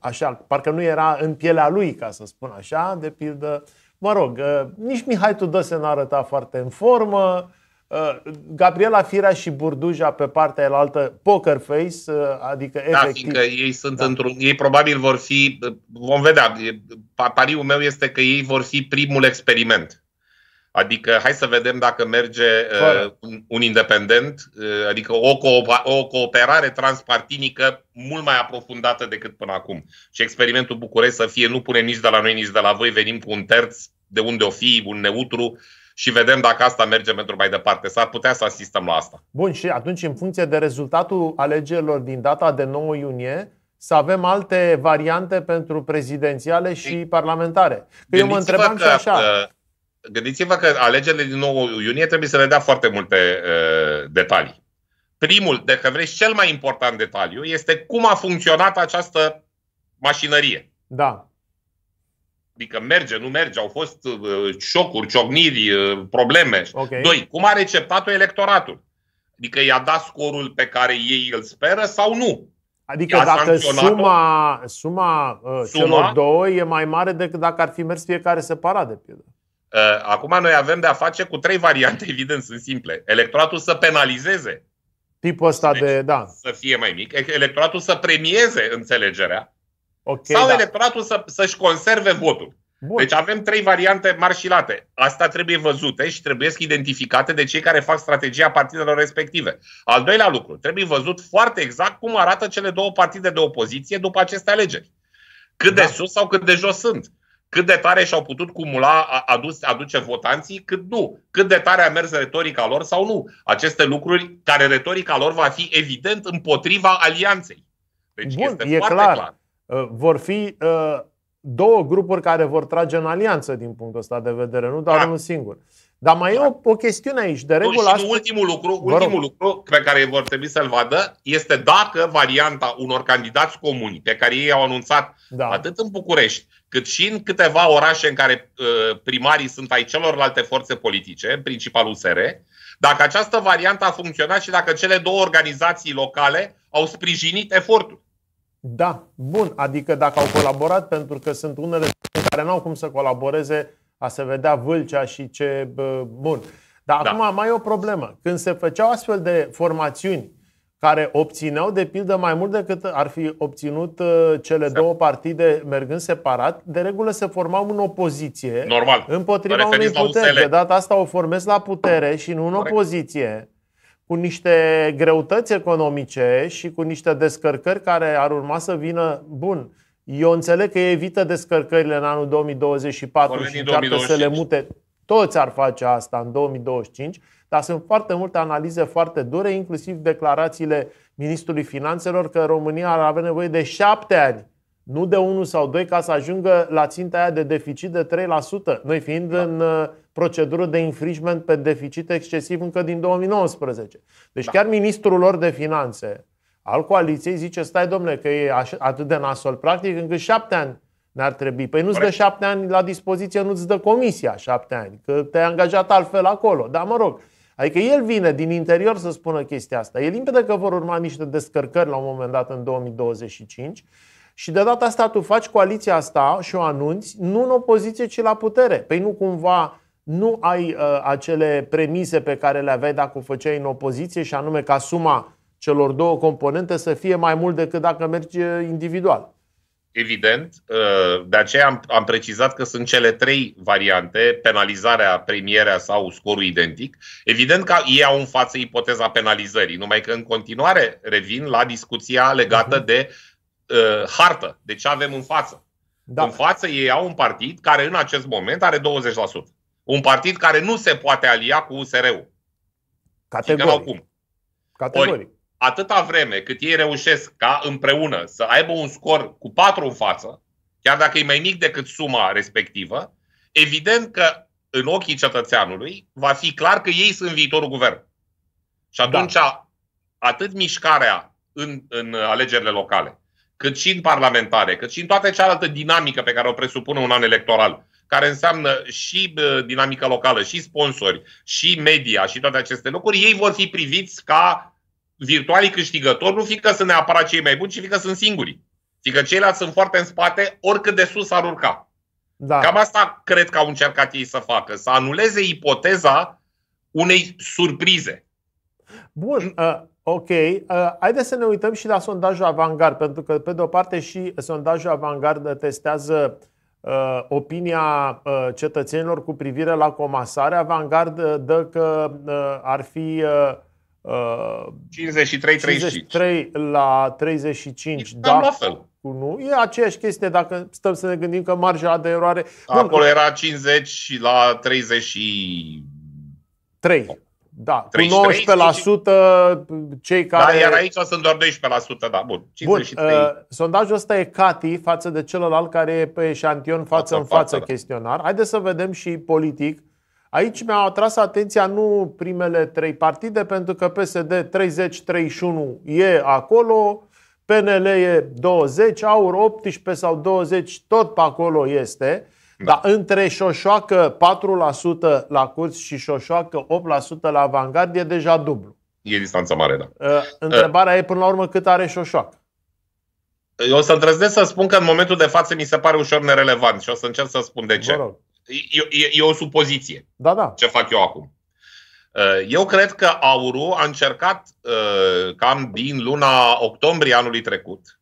așa, parcă nu era în pielea lui, ca să spun așa, de pildă. Mă rog, nici Mihai Tudose n-a arătat foarte în formă, Uh, Gabriela Firea și Burduja pe partea elaltă, poker face, uh, adică da, efectiv. Fiindcă ei sunt da. într-un, ei probabil vor fi, uh, vom vedea, pariul meu este că ei vor fi primul experiment. Adică hai să vedem dacă merge uh, un, un independent, uh, adică o, co- o cooperare transpartinică mult mai aprofundată decât până acum. Și experimentul București să fie nu pune nici de la noi, nici de la voi, venim cu un terț de unde o fi, un neutru, uh, și vedem dacă asta merge pentru mai departe. S-ar putea să asistăm la asta. Bun, și atunci, în funcție de rezultatul alegerilor din data de 9 iunie, să avem alte variante pentru prezidențiale și Ei, parlamentare. Că eu mă întrebam că, și așa. Uh, gândiți-vă că alegerile din 9 iunie trebuie să ne dea foarte multe uh, detalii. Primul, dacă vreți, cel mai important detaliu este cum a funcționat această mașinărie. Da. Adică merge, nu merge, au fost uh, șocuri, ciocniri, uh, probleme. Okay. Doi, cum a receptat-o electoratul? Adică i-a dat scorul pe care ei îl speră sau nu? Adică I-a dacă suma, suma, uh, suma celor două e mai mare decât dacă ar fi mers fiecare separat de pildă. Uh, acum noi avem de a face cu trei variante, [LAUGHS] evident, sunt simple. Electoratul să penalizeze. Tipul ăsta deci, de, da. Să fie mai mic. Electoratul să premieze înțelegerea Okay, Sau da. electoratul să, să-și conserve votul. Bun. Deci avem trei variante marșilate. Asta trebuie văzute și trebuie identificate de cei care fac strategia partidelor respective. Al doilea lucru, trebuie văzut foarte exact cum arată cele două partide de opoziție după aceste alegeri. Cât da. de sus sau cât de jos sunt. Cât de tare și-au putut cumula, adus, aduce votanții, cât nu. Cât de tare a mers retorica lor sau nu. Aceste lucruri care retorica lor va fi evident împotriva alianței. Deci Bun, este e foarte clar. clar. Uh, vor fi uh, două grupuri care vor trage în alianță din punctul ăsta de vedere, nu doar da. unul singur. Dar mai da. e o, o chestiune aici, de păi regulă. Și asta... ultimul lucru, ultimul lucru pe care vor trebui să-l vadă este dacă varianta unor candidați comuni pe care ei au anunțat da. atât în București, cât și în câteva orașe în care uh, primarii sunt ai celorlalte forțe politice, principal USR, dacă această variantă a funcționat și dacă cele două organizații locale au sprijinit efortul. Da, bun. Adică dacă au colaborat, pentru că sunt unele care nu au cum să colaboreze, a se vedea vâlcea și ce... Bun. Dar da. acum mai e o problemă. Când se făceau astfel de formațiuni care obțineau, de pildă, mai mult decât ar fi obținut uh, cele exact. două partide mergând separat, de regulă se formau în opoziție Normal. împotriva unei puteri. De data asta o formez la putere și nu în Corect. opoziție cu niște greutăți economice și cu niște descărcări care ar urma să vină bun. Eu înțeleg că evită descărcările în anul 2024 Vorbim și încearcă 2025. să le mute. Toți ar face asta în 2025, dar sunt foarte multe analize foarte dure, inclusiv declarațiile Ministrului Finanțelor că România ar avea nevoie de șapte ani nu de unul sau doi ca să ajungă la ținta aia de deficit de 3%, noi fiind da. în uh, procedură de infringement pe deficit excesiv încă din 2019. Deci da. chiar ministrul lor de finanțe al coaliției zice, stai domnule, că e atât de nasol practic, încât șapte ani ne ar trebui. Păi nu-ți dă șapte ani la dispoziție, nu-ți dă comisia șapte ani, că te-ai angajat altfel acolo. Dar mă rog, Adică el vine din interior să spună chestia asta. E limpede că vor urma niște descărcări la un moment dat în 2025 și de data asta tu faci coaliția asta și o anunți nu în opoziție, ci la putere. Păi nu cumva nu ai uh, acele premise pe care le aveai dacă o făceai în opoziție și anume ca suma celor două componente să fie mai mult decât dacă mergi uh, individual. Evident, uh, de aceea am, am precizat că sunt cele trei variante, penalizarea, premierea sau scorul identic. Evident că iau în față ipoteza penalizării, numai că în continuare revin la discuția legată mhm. de uh, hartă, de deci ce avem în față. Da. În față ei au un partid care în acest moment are 20%. Un partid care nu se poate alia cu USR-ul. Categoric. Cum. Categoric. Ori, atâta vreme cât ei reușesc ca împreună să aibă un scor cu patru în față, chiar dacă e mai mic decât suma respectivă, evident că în ochii cetățeanului va fi clar că ei sunt viitorul guvern. Și da. atunci, da. atât mișcarea în, în alegerile locale, cât și în parlamentare, cât și în toată cealaltă dinamică pe care o presupune un an electoral, care înseamnă și dinamică locală, și sponsori, și media, și toate aceste lucruri, ei vor fi priviți ca virtualii câștigători, nu fiindcă sunt neapărat cei mai buni, ci fiindcă sunt singuri. Fiindcă ceilalți sunt foarte în spate, oricât de sus ar urca. Da. Cam asta cred că au încercat ei să facă, să anuleze ipoteza unei surprize. Bun, uh, ok. Uh, haideți să ne uităm și la sondajul Avangard, pentru că, pe de o parte, și sondajul Avangard testează uh, Uh, opinia uh, cetățenilor cu privire la comasare. Avangard dă că uh, ar fi 53, 53 la 35. Da, la fel. Cu nu. E aceeași chestie dacă stăm să ne gândim că marja de eroare. Acolo Bun. era 50 la 33. Da, 33, cu 19% cei da, care... Da, iar aici sunt doar 12%, da, bun. 53. Bun, uh, sondajul ăsta e cati față de celălalt care e pe eșantion față în față da. chestionar. Haideți să vedem și politic. Aici mi-a atras atenția nu primele trei partide, pentru că PSD 30-31 e acolo, PNL e 20, AUR 18 sau 20 tot pe acolo este. Da. Dar între Șoșoacă 4% la Curți și Șoșoacă 8% la Avangard e deja dublu. E distanța mare, da. Uh, întrebarea uh. e până la urmă cât are Șoșoacă. Eu o să îndrăznesc să spun că în momentul de față mi se pare ușor nerelevant și o să încerc să spun de ce. E, e, e o supoziție. Da, da. Ce fac eu acum? Uh, eu cred că Auru a încercat uh, cam din luna octombrie anului trecut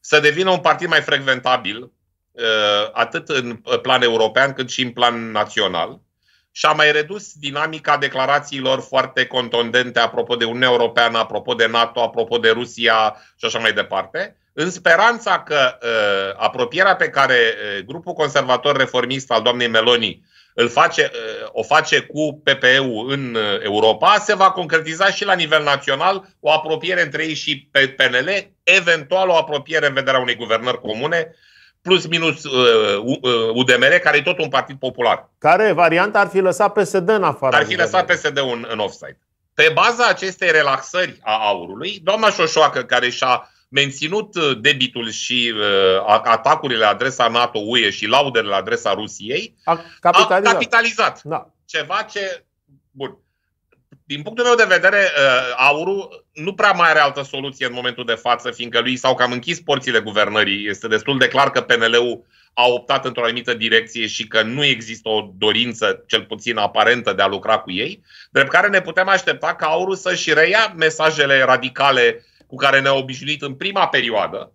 să devină un partid mai frecventabil Uh, atât în uh, plan european cât și în plan național și a mai redus dinamica declarațiilor foarte contundente apropo de Uniunea Europeană, apropo de NATO, apropo de Rusia și așa mai departe, în speranța că uh, apropierea pe care uh, grupul conservator reformist al doamnei Meloni îl face, uh, o face cu PPE-ul în Europa se va concretiza și la nivel național o apropiere între ei și PNL, eventual o apropiere în vederea unei guvernări comune plus minus uh, UDMR, uh, care e tot un partid popular. Care varianta ar fi lăsat PSD în afară? Ar fi lăsat PSD în, în offside. Pe baza acestei relaxări a aurului, doamna Șoșoacă, care și-a menținut uh, debitul și uh, atacurile la adresa NATO-UE și laudele la adresa Rusiei, a capitalizat, a capitalizat da. ceva ce Bun din punctul meu de vedere, uh, aurul nu prea mai are altă soluție în momentul de față, fiindcă lui s-au cam închis porțile guvernării. Este destul de clar că PNL-ul a optat într-o anumită direcție și că nu există o dorință, cel puțin aparentă, de a lucra cu ei, drept care ne putem aștepta ca aurul să-și reia mesajele radicale cu care ne-a obișnuit în prima perioadă,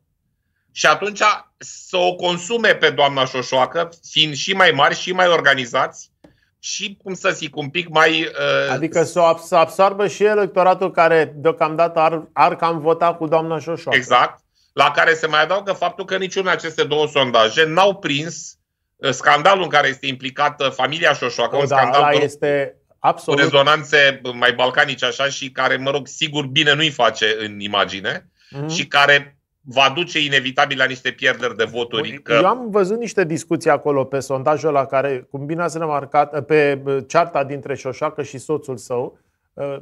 și atunci să o consume pe doamna Șoșoacă, fiind și mai mari și mai organizați, și, cum să zic, un pic mai... Uh... Adică să s-o absorbă și electoratul care deocamdată ar, ar cam vota cu doamna Șoșoacă. Exact. La care se mai adaugă faptul că niciunul dintre aceste două sondaje n-au prins uh, scandalul în care este implicată uh, familia Șoșoacă. Da, un scandal de... este absolut... cu rezonanțe mai balcanice așa și care, mă rog, sigur bine nu-i face în imagine mm-hmm. și care va duce inevitabil la niște pierderi de voturi. Că... Eu am văzut niște discuții acolo pe sondajul la care, cum bine ați remarcat, pe cearta dintre Șoșacă și soțul său,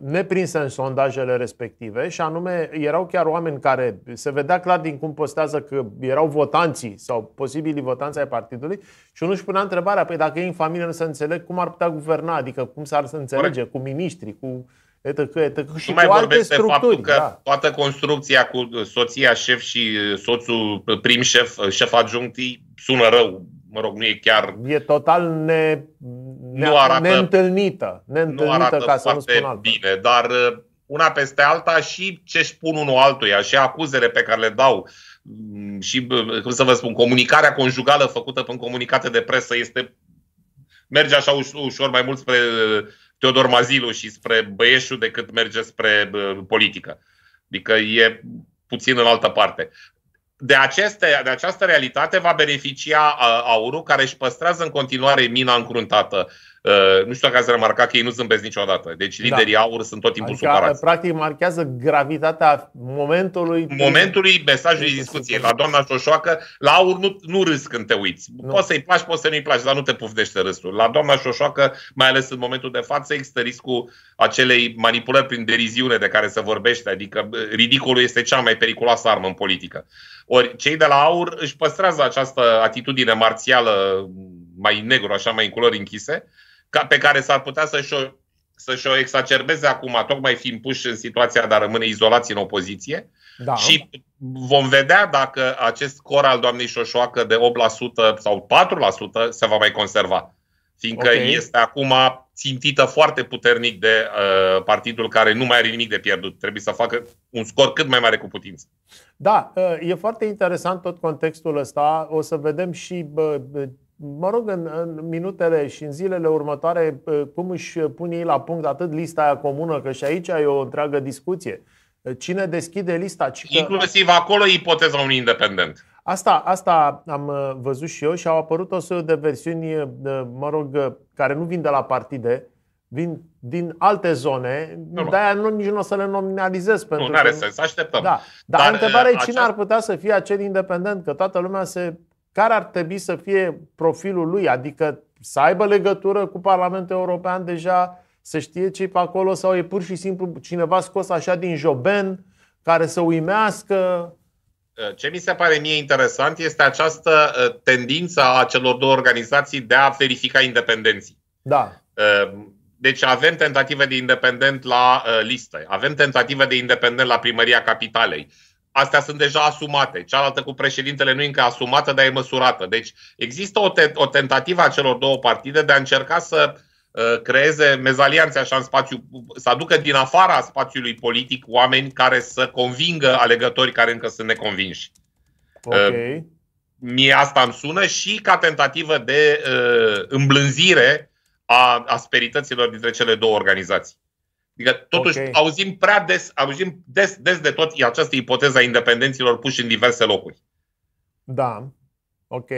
neprinse în sondajele respective și anume erau chiar oameni care se vedea clar din cum postează că erau votanții sau posibili votanți ai partidului și unul își punea întrebarea, păi dacă ei în familie nu se înțeleg, cum ar putea guverna, adică cum s-ar înțelege Corect. cu miniștri, cu etă, etc. Și nu mai vorbesc de faptul că da. toată construcția cu soția șef și uh, soțul uh, prim șef, uh, șef adjunct, sună rău. Mă rog, nu e chiar... E total ne, ne, nu arată, neîntâlnită, neîntâlnită nu arată ca să nu spun altă. bine, dar una peste alta și ce spun pun unul altuia și acuzele pe care le dau mm, și, cum să vă spun, comunicarea conjugală făcută prin comunicate de presă este merge așa ușor mai mult spre Teodor Mazilu și spre Băieșu decât merge spre politică. Adică e puțin în altă parte. De, aceste, de această realitate va beneficia aurul care își păstrează în continuare mina încruntată Uh, nu știu dacă ați remarcat că ei nu zâmbesc niciodată. Deci liderii da. aur sunt tot timpul adică, supărați. Uh, practic marchează gravitatea momentului. Momentului mesajului discuției. La doamna Șoșoacă, la aur nu, nu râs când te uiți. Nu. Poți să-i placi, poți să nu-i placi, dar nu te pufdește râsul. La doamna Șoșoacă, mai ales în momentul de față, există riscul acelei manipulări prin deriziune de care se vorbește. Adică ridicolul este cea mai periculoasă armă în politică. Ori cei de la aur își păstrează această atitudine marțială mai negru, așa mai în culori închise, ca pe care s-ar putea să-și o, să-și o exacerbeze acum, tocmai fiind puși în situația de a rămâne izolați în opoziție. Da. Și vom vedea dacă acest cor al doamnei Șoșoacă de 8% sau 4% se va mai conserva. Fiindcă okay. este acum țintită foarte puternic de uh, partidul care nu mai are nimic de pierdut. Trebuie să facă un scor cât mai mare cu putință. Da, uh, e foarte interesant tot contextul ăsta. O să vedem și mă rog, în, în minutele și în zilele următoare, cum își pun ei la punct atât lista aia comună, că și aici e o întreagă discuție. Cine deschide lista? Cică... Inclusiv acolo e ipoteza unui independent. Asta, asta am uh, văzut și eu și au apărut o serie de versiuni, uh, mă rog, uh, care nu vin de la partide, vin din alte zone, de-aia nu, nici nu o să le nominalizez. Pentru nu, nu are că... sens, așteptăm. Da. Dar, Dar întrebarea e cine acest... ar putea să fie acel independent, că toată lumea se care ar trebui să fie profilul lui, adică să aibă legătură cu Parlamentul European deja, să știe ce pe acolo sau e pur și simplu cineva scos așa din joben care să uimească. Uh, ce mi se pare mie interesant este această uh, tendință a celor două organizații de a verifica independenții. Da. Uh, deci avem tentative de independent la listă, avem tentative de independent la primăria capitalei astea sunt deja asumate. Cealaltă cu președintele nu e încă asumată, dar e măsurată. Deci există o, te- o tentativă a celor două partide de a încerca să uh, creeze mezalianțe așa în spațiu, să aducă din afara spațiului politic oameni care să convingă alegătorii care încă sunt neconvinși. Okay. Uh, mie asta îmi sună și ca tentativă de uh, îmblânzire a asperităților dintre cele două organizații. Adică, totuși, okay. auzim prea des, auzim des, des de tot această ipoteză a independenților puși în diverse locuri. Da, ok.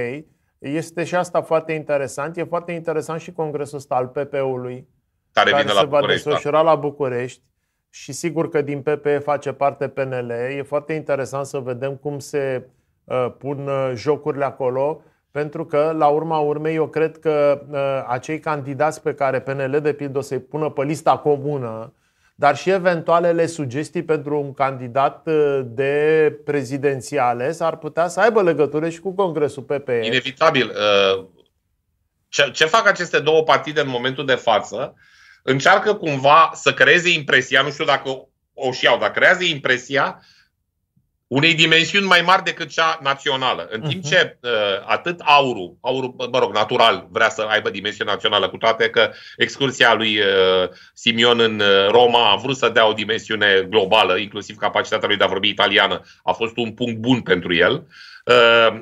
Este și asta foarte interesant. E foarte interesant și congresul ăsta al PP-ului, care, care vine se la va da. desfășura da. la București. Și sigur că din PP face parte PNL. E foarte interesant să vedem cum se uh, pun uh, jocurile acolo. Pentru că, la urma urmei, eu cred că uh, acei candidați pe care PNL, de pildă, o să-i pună pe lista comună, dar și eventualele sugestii pentru un candidat ă, de prezidențiale s-ar putea să aibă legătură și cu Congresul PPE. Inevitabil. Uh, ce, ce fac aceste două partide în momentul de față? Încearcă cumva să creeze impresia, nu știu dacă o și iau, dar creează impresia uh, unei dimensiuni mai mari decât cea națională. În timp mhm. ce uh, atât aurul, aurul, mă rog, natural, vrea să aibă dimensiune națională, cu toate că excursia lui uh, Simion în uh, Roma a vrut să dea o dimensiune globală, inclusiv capacitatea lui de a vorbi italiană, a fost un punct bun pentru el. Uh,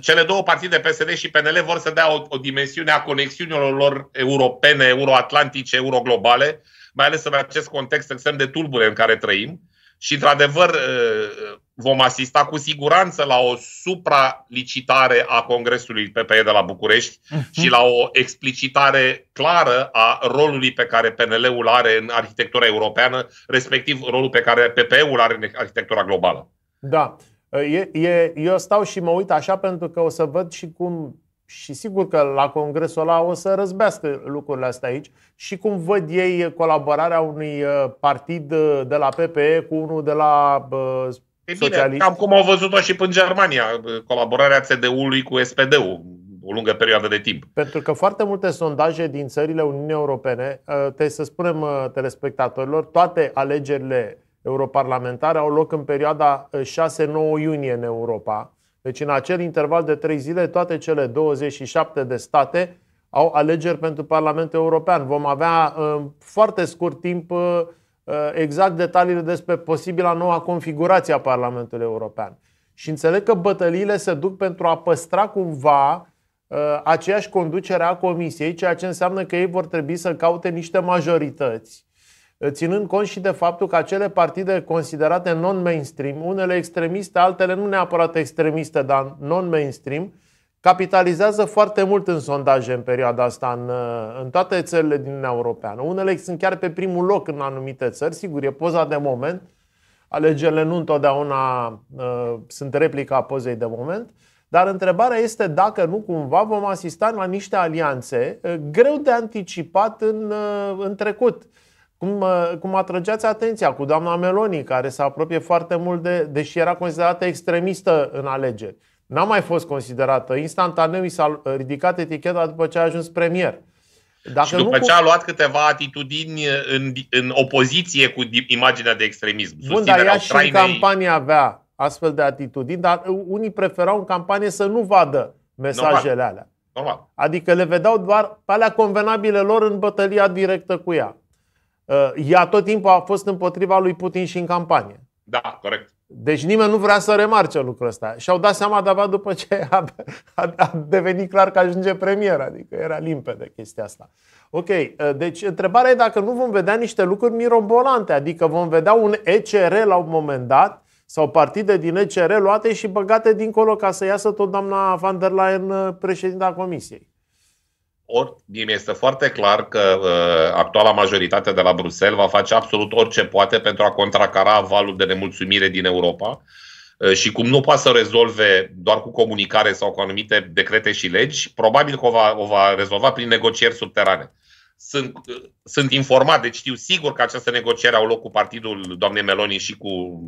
cele două partide, PSD și PNL, vor să dea o, o dimensiune a conexiunilor lor europene, euroatlantice, euroglobale, mai ales în acest context extrem de tulbure în care trăim și, într-adevăr, ă, vom asista cu siguranță la o supralicitare a Congresului PPE de la București mhm. și la o explicitare clară a rolului pe care PNL-ul are în arhitectura europeană, respectiv rolul pe care PPE-ul are în arhitectura globală. Da. E, e, eu stau și mă uit așa pentru că o să văd și cum și sigur că la congresul ăla o să răzbească lucrurile astea aici și cum văd ei colaborarea unui uh, partid uh, de la PPE cu unul de la uh, e bine, cam cum au văzut-o și în Germania, colaborarea CDU-ului cu SPD-ul o lungă perioadă de timp. Pentru că foarte multe sondaje din țările Uniunii Europene, trebuie să spunem telespectatorilor, toate alegerile europarlamentare au loc în perioada 6-9 iunie în Europa. Deci în acel interval de trei zile, toate cele 27 de state au alegeri pentru Parlamentul European. Vom avea în uh, foarte scurt timp uh, uh, exact detaliile despre posibila noua configurație a Parlamentului European. Și înțeleg că bătăliile se duc pentru a păstra cumva aceeași conducere a Comisiei, ceea ce înseamnă că ei vor trebui să caute niște majorități ținând cont și de faptul că acele partide considerate non-mainstream, unele extremiste, altele nu neapărat extremiste, dar non-mainstream, capitalizează foarte mult în sondaje în perioada asta în, în toate țările din Uniunea Europeană. Unele sunt chiar pe primul loc în anumite țări, sigur, e poza de moment, alegerile nu întotdeauna uh, sunt replica pozei de moment, dar întrebarea este dacă nu cumva vom asista la niște alianțe uh, greu de anticipat în, uh, în trecut. Uh, cum, cum atrăgeați atenția cu doamna Meloni, care se apropie foarte mult de, deși era considerată extremistă în alegeri. N-a mai fost considerată. Instantaneu i s-a ridicat eticheta după ce a ajuns premier. Dacă și după nu, ce a luat câteva atitudini în, în opoziție cu imaginea de extremism. Bun, dar ea și în campanie avea astfel de atitudini, dar unii preferau în campanie să nu vadă mesajele Normal. alea. Normal. Adică le vedeau doar pe alea convenabile lor în bătălia directă cu ea. Uh, ea tot timpul a fost împotriva lui Putin și în campanie. Da, corect. Deci nimeni nu vrea să remarce lucrul ăsta. Și-au dat seama de după ce a, a, a devenit clar că ajunge premier, adică era limpede chestia asta. Ok, uh, deci întrebarea e dacă nu vom vedea niște lucruri mirobolante, adică vom vedea un ECR la un moment dat sau partide din ECR luate și băgate dincolo ca să iasă tot doamna van der Leyen uh, președinta comisiei. Or, mi este foarte clar că uh, actuala majoritate de la Bruxelles va face absolut orice poate pentru a contracara valul de nemulțumire din Europa uh, și cum nu poate să rezolve doar cu comunicare sau cu anumite decrete și legi, probabil că o va, o va rezolva prin negocieri subterane. Sunt, uh, sunt informat, deci știu sigur că aceste negocieri au loc cu partidul doamnei Meloni și cu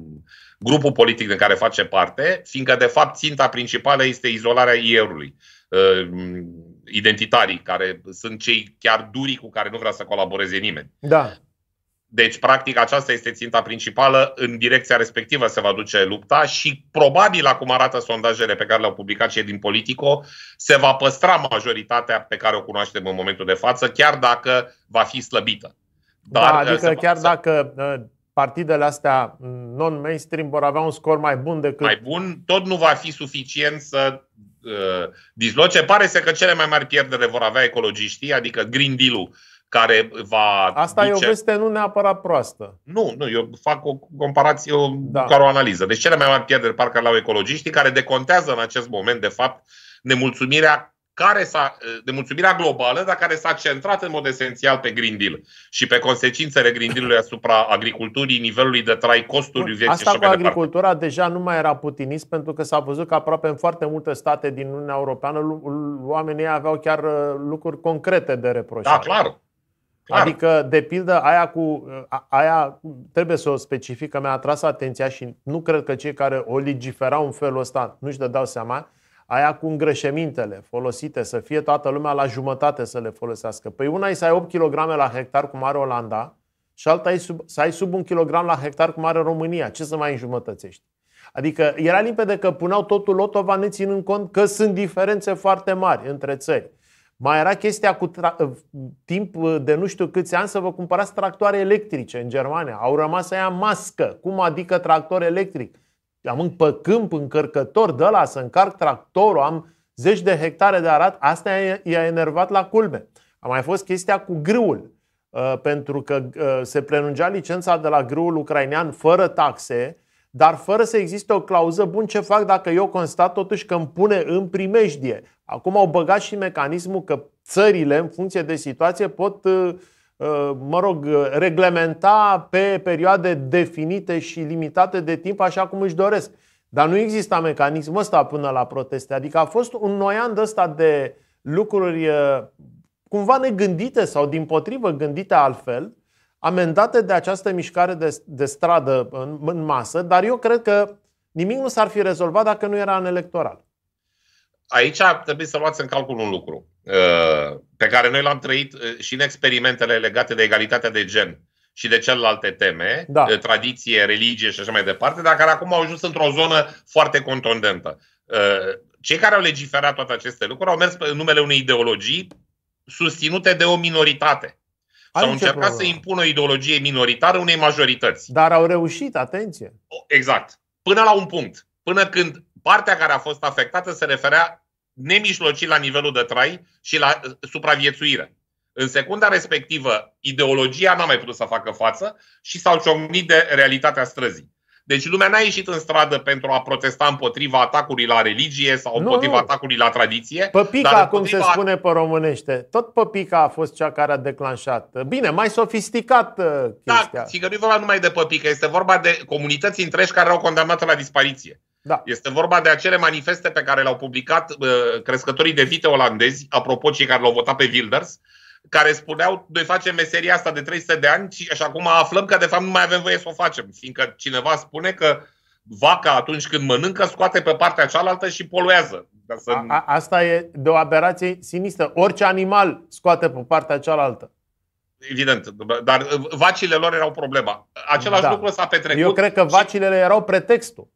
grupul politic din care face parte, fiindcă de fapt ținta principală este izolarea IR-ului. Uh, identitarii, care sunt cei chiar durii cu care nu vrea să colaboreze nimeni. Da. Deci, practic, aceasta este ținta principală. În direcția respectivă se va duce lupta și, probabil, acum arată sondajele pe care le-au publicat cei din Politico, se va păstra majoritatea pe care o cunoaștem în momentul de față, chiar dacă va fi slăbită. Da, Dar da, adică chiar păstra... dacă uh, partidele astea non-mainstream vor avea un scor mai bun decât. Mai bun, tot nu va fi suficient să Uh, disloce. Pare să că cele mai mari pierdere vor avea ecologiștii, adică Green Deal-ul care va Asta duce... e o veste nu neapărat proastă. Nu, nu, eu fac o comparație da. care o analiză. Deci cele mai mari pierderi parcă la ecologiștii care decontează în acest moment, de fapt, nemulțumirea care s-a, de mulțumirea globală, dar care s-a centrat în mod esențial pe Green Deal și pe consecințele Green Deal-ului asupra agriculturii, nivelului de trai, costuri vieții Asta și cu agricultura departe. deja nu mai era putinist pentru că s-a văzut că aproape în foarte multe state din Uniunea Europeană oamenii aveau chiar uh, lucruri concrete de reproșat. Da, clar. Clar. Adică, de pildă, aia cu uh, aia trebuie să o specific, că mi-a atras atenția și nu cred că cei care o legiferau în felul ăsta nu-și dădeau seama, aia cu îngrășămintele folosite, să fie toată lumea la jumătate să le folosească. Păi una e să ai 8 kg la hectar cum are Olanda și alta e sub, să ai sub 1 kg la hectar cum are România. Ce să mai înjumătățești? Adică era limpede că puneau totul Lotova ne ținând cont că sunt diferențe foarte mari între țări. Mai era chestia cu tra- uh, timp uh, de nu știu câți ani să vă cumpărați tractoare electrice în Germania. Au rămas aia mască. Cum adică tractor electric? Am în pe câmp încărcător de la să încarc tractorul, am zeci de hectare de arat. Asta i-a enervat la culme. A mai fost chestia cu grâul. Uh, pentru că uh, se prelungea licența de la grâul ucrainean fără taxe, dar fără să existe o clauză, bun, ce fac dacă eu constat totuși că îmi pune în primejdie? Acum au băgat și mecanismul că țările, în funcție de situație, pot uh, Uh, mă rog, uh, reglementa pe perioade definite și limitate de timp așa cum își doresc. Dar nu exista mecanismul ăsta până la proteste. Adică a fost un noian de ăsta de lucruri uh, cumva negândite sau din potrivă gândite altfel, amendate de această mișcare de, de stradă în, în masă, dar eu cred că nimic nu s-ar fi rezolvat dacă nu era în electoral. Aici trebuie să luați în calcul un lucru. Uh, pe care noi l-am trăit uh, și în experimentele legate de egalitatea de gen și de celelalte teme, da. Uh, tradiție, religie și așa mai departe, dar care acum au ajuns într-o zonă foarte contundentă. Cei care au legiferat toate aceste lucruri au mers pe numele unei ideologii susținute de o minoritate. Sau au încercat să impună o ideologie minoritară unei majorități. Dar au reușit, atenție. Exact. Până la un punct. Până când partea care a fost afectată se referea nemijlocit la nivelul de trai și la uh, supraviețuire. În secunda respectivă, ideologia n-a mai putut să facă față și s-au ciocnit de realitatea străzii. Deci lumea n-a ieșit în stradă pentru a protesta împotriva atacurilor la religie sau împotriva nu. la tradiție. Păpica, dar cum se spune pe românește, tot Păpica a fost cea care a declanșat. Bine, mai sofisticat uh, da, chestia. Da, și că nu e vorba numai de Păpica, este vorba de comunități întregi care au condamnat la dispariție. Da. Este vorba de acele manifeste pe care le-au publicat uh, crescătorii de vite olandezi, apropo cei care l-au votat pe Wilders, care spuneau noi facem meseria asta de 300 de ani și, așa acum aflăm că de fapt nu mai avem voie să o facem, fiindcă cineva spune că vaca atunci când mănâncă scoate pe partea cealaltă și poluează. să... a, a, asta e de o aberație sinistră. Orice animal scoate pe partea cealaltă. Evident, dar uh, vacile lor erau problema. Același da. lucru s-a petrecut. Eu cred că vacilele și... erau pretextul.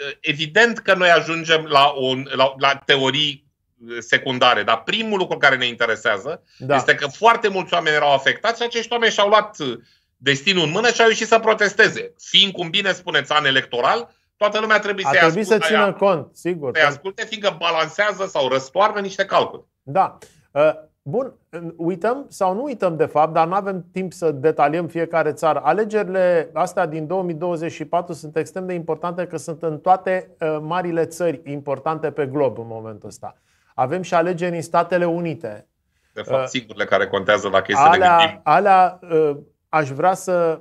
Ă, evident că noi ajungem la, un, la, la teorii ă, secundare, dar primul lucru care ne interesează da. este că foarte mulți oameni erau afectați și acești oameni și-au luat ă, destinul în mână și au ieșit să protesteze. Fiind, cum bine spuneți, an electoral, toată lumea trebuie să-i asculte. să țină aia, cont, sigur. Să-i asculte, fiindcă balansează sau răstoarnă niște calcule. Da. Bun, uităm sau nu uităm de fapt, dar nu avem timp să detaliem fiecare țară. Alegerile astea din 2024 sunt extrem de importante că sunt în toate ă, marile țări importante pe glob în momentul ăsta. Avem și alegeri în Statele Unite. De fapt, ă, singurile care contează la chestiile alea, alea, ă, aș vrea să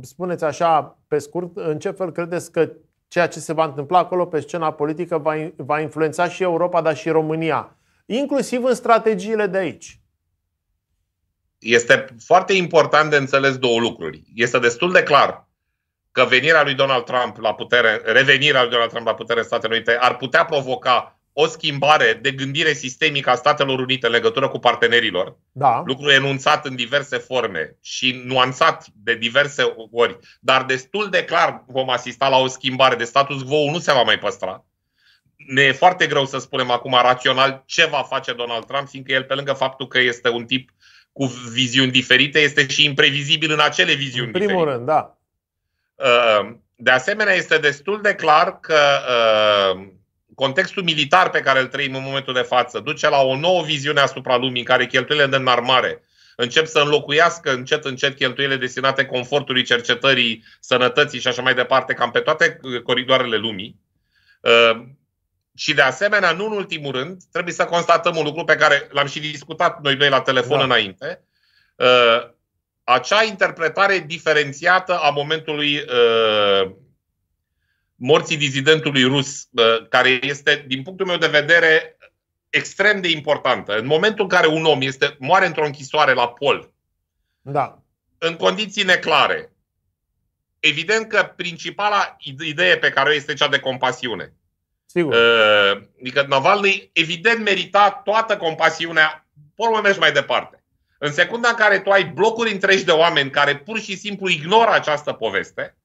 spuneți așa, pe scurt, în ce fel credeți că ceea ce se va întâmpla acolo pe scena politică va, va influența și Europa, dar și România? inclusiv în strategiile de aici. Este foarte important de înțeles două lucruri. Este destul de clar că venirea lui Donald Trump la putere, revenirea lui Donald Trump la putere în Statele Unite ar putea provoca o schimbare de gândire sistemică a Statelor Unite în legătură cu partenerilor. Da. Lucru enunțat în diverse forme și nuanțat de diverse ori, dar destul de clar vom asista la o schimbare de status quo nu se va mai păstra ne e foarte greu să spunem acum rațional ce va face Donald Trump, fiindcă el, pe lângă faptul că este un tip cu viziuni diferite, este și imprevizibil în acele viziuni în primul diferite. rând, da. Uh, de asemenea, este destul de clar că uh, contextul militar pe care îl trăim în momentul de față duce la o nouă viziune asupra lumii în care cheltuielile de înarmare încep să înlocuiască încet, încet cheltuielile destinate confortului, cercetării, sănătății și așa mai departe, cam pe toate coridoarele lumii. Uh, și de asemenea, nu în ultimul rând, trebuie să constatăm un lucru pe care l-am și discutat noi doi la telefon da. înainte. Uh, acea interpretare diferențiată a momentului uh, morții dizidentului rus, uh, care este, din punctul meu de vedere, extrem de importantă. În momentul în care un om este moare într-o închisoare la pol, da. în condiții neclare, evident că principala idee pe care o este cea de compasiune. Sigur. Ă, adică Navalny evident merita toată compasiunea. Pormă mergi mai departe. În secunda în care tu ai blocuri întregi de oameni care pur și simplu ignoră această poveste,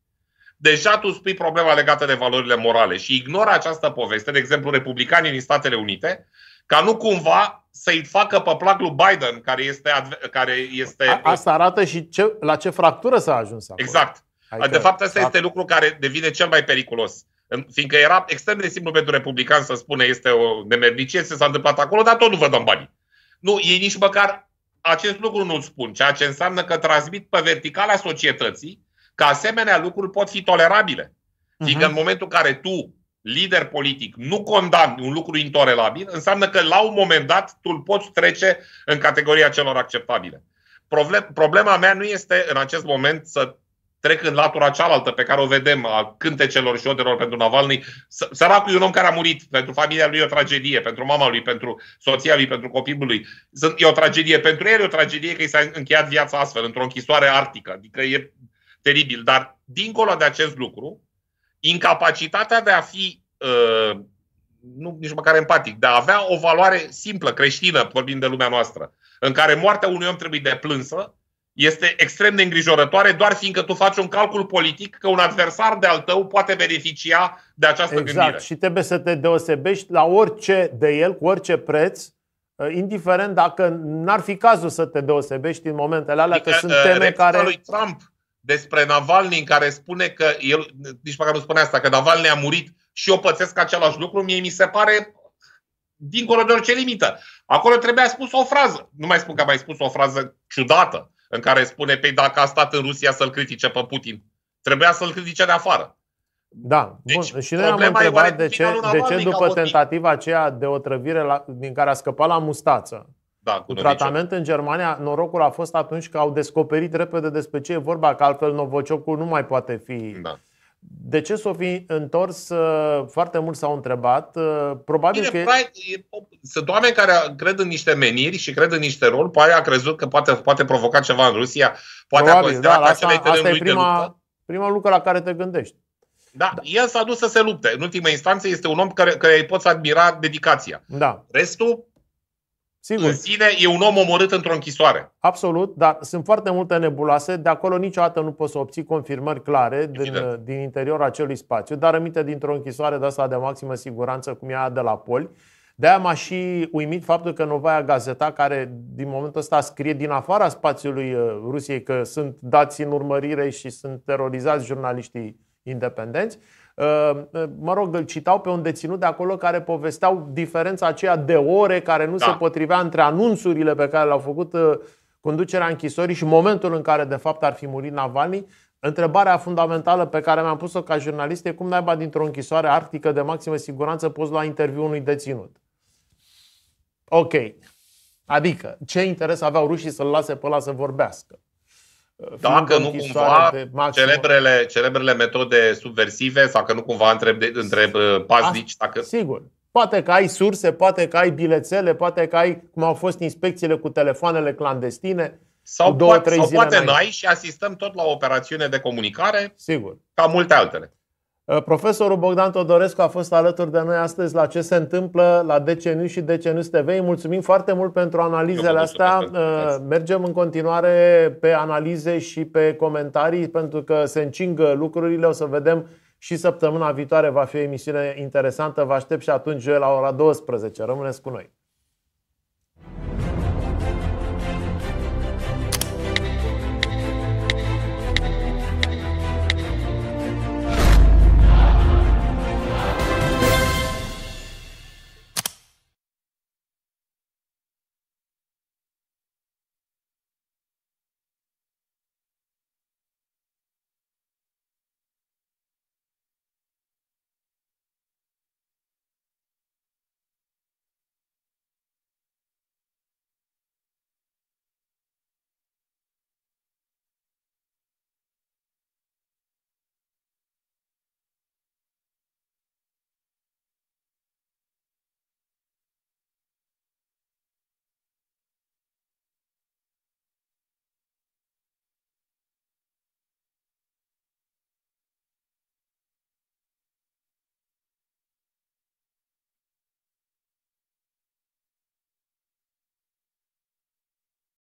deja tu spui problema legată de valorile morale și ignoră această poveste, de exemplu republicanii din Statele Unite, ca nu cumva să-i facă pe plac lui Biden, care este. Care este A, asta arată și ce, la ce fractură s-a ajuns acolo. Exact. Adică, de fapt, asta este lucru care devine cel mai periculos fiindcă era extrem de simplu pentru republican să spune este o nemernicie ce s-a întâmplat acolo, dar tot nu vă dăm banii. Nu, ei nici măcar acest lucru nu-l spun, ceea ce înseamnă că transmit pe verticala societății că asemenea lucruri pot fi tolerabile. Mhm. Fiindcă uh-huh. în momentul în care tu, lider politic, nu condamni un lucru intolerabil, înseamnă că la un moment dat tu îl poți trece în categoria celor acceptabile. Problema mea nu este în acest moment să trec în latura cealaltă pe care o vedem a cântecelor și odelor pentru Navalny. Săracul e un om care a murit. Pentru familia lui e o tragedie, pentru mama lui, pentru soția lui, pentru copilul lui. E o tragedie pentru el, e o tragedie că i s-a încheiat viața astfel, într-o închisoare arctică. Adică e teribil. Dar, dincolo de acest lucru, incapacitatea de a fi uh, nu nici măcar empatic, dar avea o valoare simplă, creștină, vorbind de lumea noastră, în care moartea unui om trebuie deplânsă, este extrem de îngrijorătoare, doar fiindcă tu faci un calcul politic că un adversar de-al tău poate beneficia de această exact. gândire. Și trebuie să te deosebești la orice de el, cu orice preț, ă, indiferent dacă n-ar fi cazul să te deosebești în momentele alea, adică, că sunt ă, teme care... lui Trump despre Navalny în care spune că el, nici măcar nu spune asta, că Navalny a murit și eu pățesc același lucru, mie mi se pare dincolo de orice limită. Acolo trebuia spus o frază. Nu mai spun că a mai spus o frază ciudată în care spune, pe păi dacă a stat în Rusia să-l critique pe Putin, trebuia să-l critique de afară. Da, deci, bun. Și noi am întrebat de ce, de ce după tentativa aceea de otrăvire la, din care a scăpat la mustață, da, cu tratament în Germania, norocul a fost atunci că au descoperit repede despre ce e vorba, că altfel Novociocul nu mai poate fi da. De ce s-o fi întors? Uh, foarte mult s-au întrebat. Uh, probabil Bine, că... Practic, sunt oameni care cred în niște meniri și cred în niște rol, Poate a crezut că poate, poate provoca ceva în Rusia. Poate Probabil, a da, că asta, asta e prima, prima lucru la care te gândești. Da, da, el s-a dus să se lupte. În ultima instanță este un om care, care îi poți admira dedicația. Da. Restul Sigur. În sine e un om omorât într-o închisoare. Absolut, dar sunt foarte multe nebuloase. De acolo niciodată nu poți să obții confirmări clare din, uh, din interiorul acelui spațiu, dar aminte dintr-o închisoare de asta de maximă siguranță, cum e aia de la Poli. De-aia m-a și uimit faptul că Novaia Gazeta, care din momentul ăsta scrie din afara spațiului uh, Rusiei că sunt dați în urmărire și sunt terorizați jurnaliștii independenți, Ă, ă, mă rog, îl citau pe un deținut de acolo care povesteau diferența aceea de ore care nu da. se potrivea între anunțurile pe care le-au făcut ă, conducerea închisorii și momentul în care de fapt ar fi murit Navalny. Întrebarea fundamentală pe care mi-am pus-o ca jurnalist e cum naiba dintr-o închisoare arctică de maximă siguranță poți lua interviu unui deținut. Ok. Adică, ce interes aveau rușii să-l lase pe ăla să vorbească? Dacă nu cumva celebrele, celebrele metode subversive sau că nu cumva întreb, întreb uh, paznici dacă... Sigur. Poate că ai surse, poate că ai bilețele, poate că ai, cum au fost inspecțiile cu telefoanele clandestine. Sau, două, poate, trei sau zile poate n-ai și asistăm tot la o operațiune de comunicare, Sigur. ca multe altele. Uh, profesorul Bogdan Todorescu a fost alături de noi astăzi la ce se întâmplă la Deceniu și Deceniu TV. Îi mulțumim foarte mult pentru analizele astea. Uh, mergem în continuare pe analize și pe comentarii pentru că se încingă lucrurile. O să vedem și săptămâna viitoare va fi o emisiune interesantă. Vă aștept și atunci la ora 12. Rămâneți cu noi!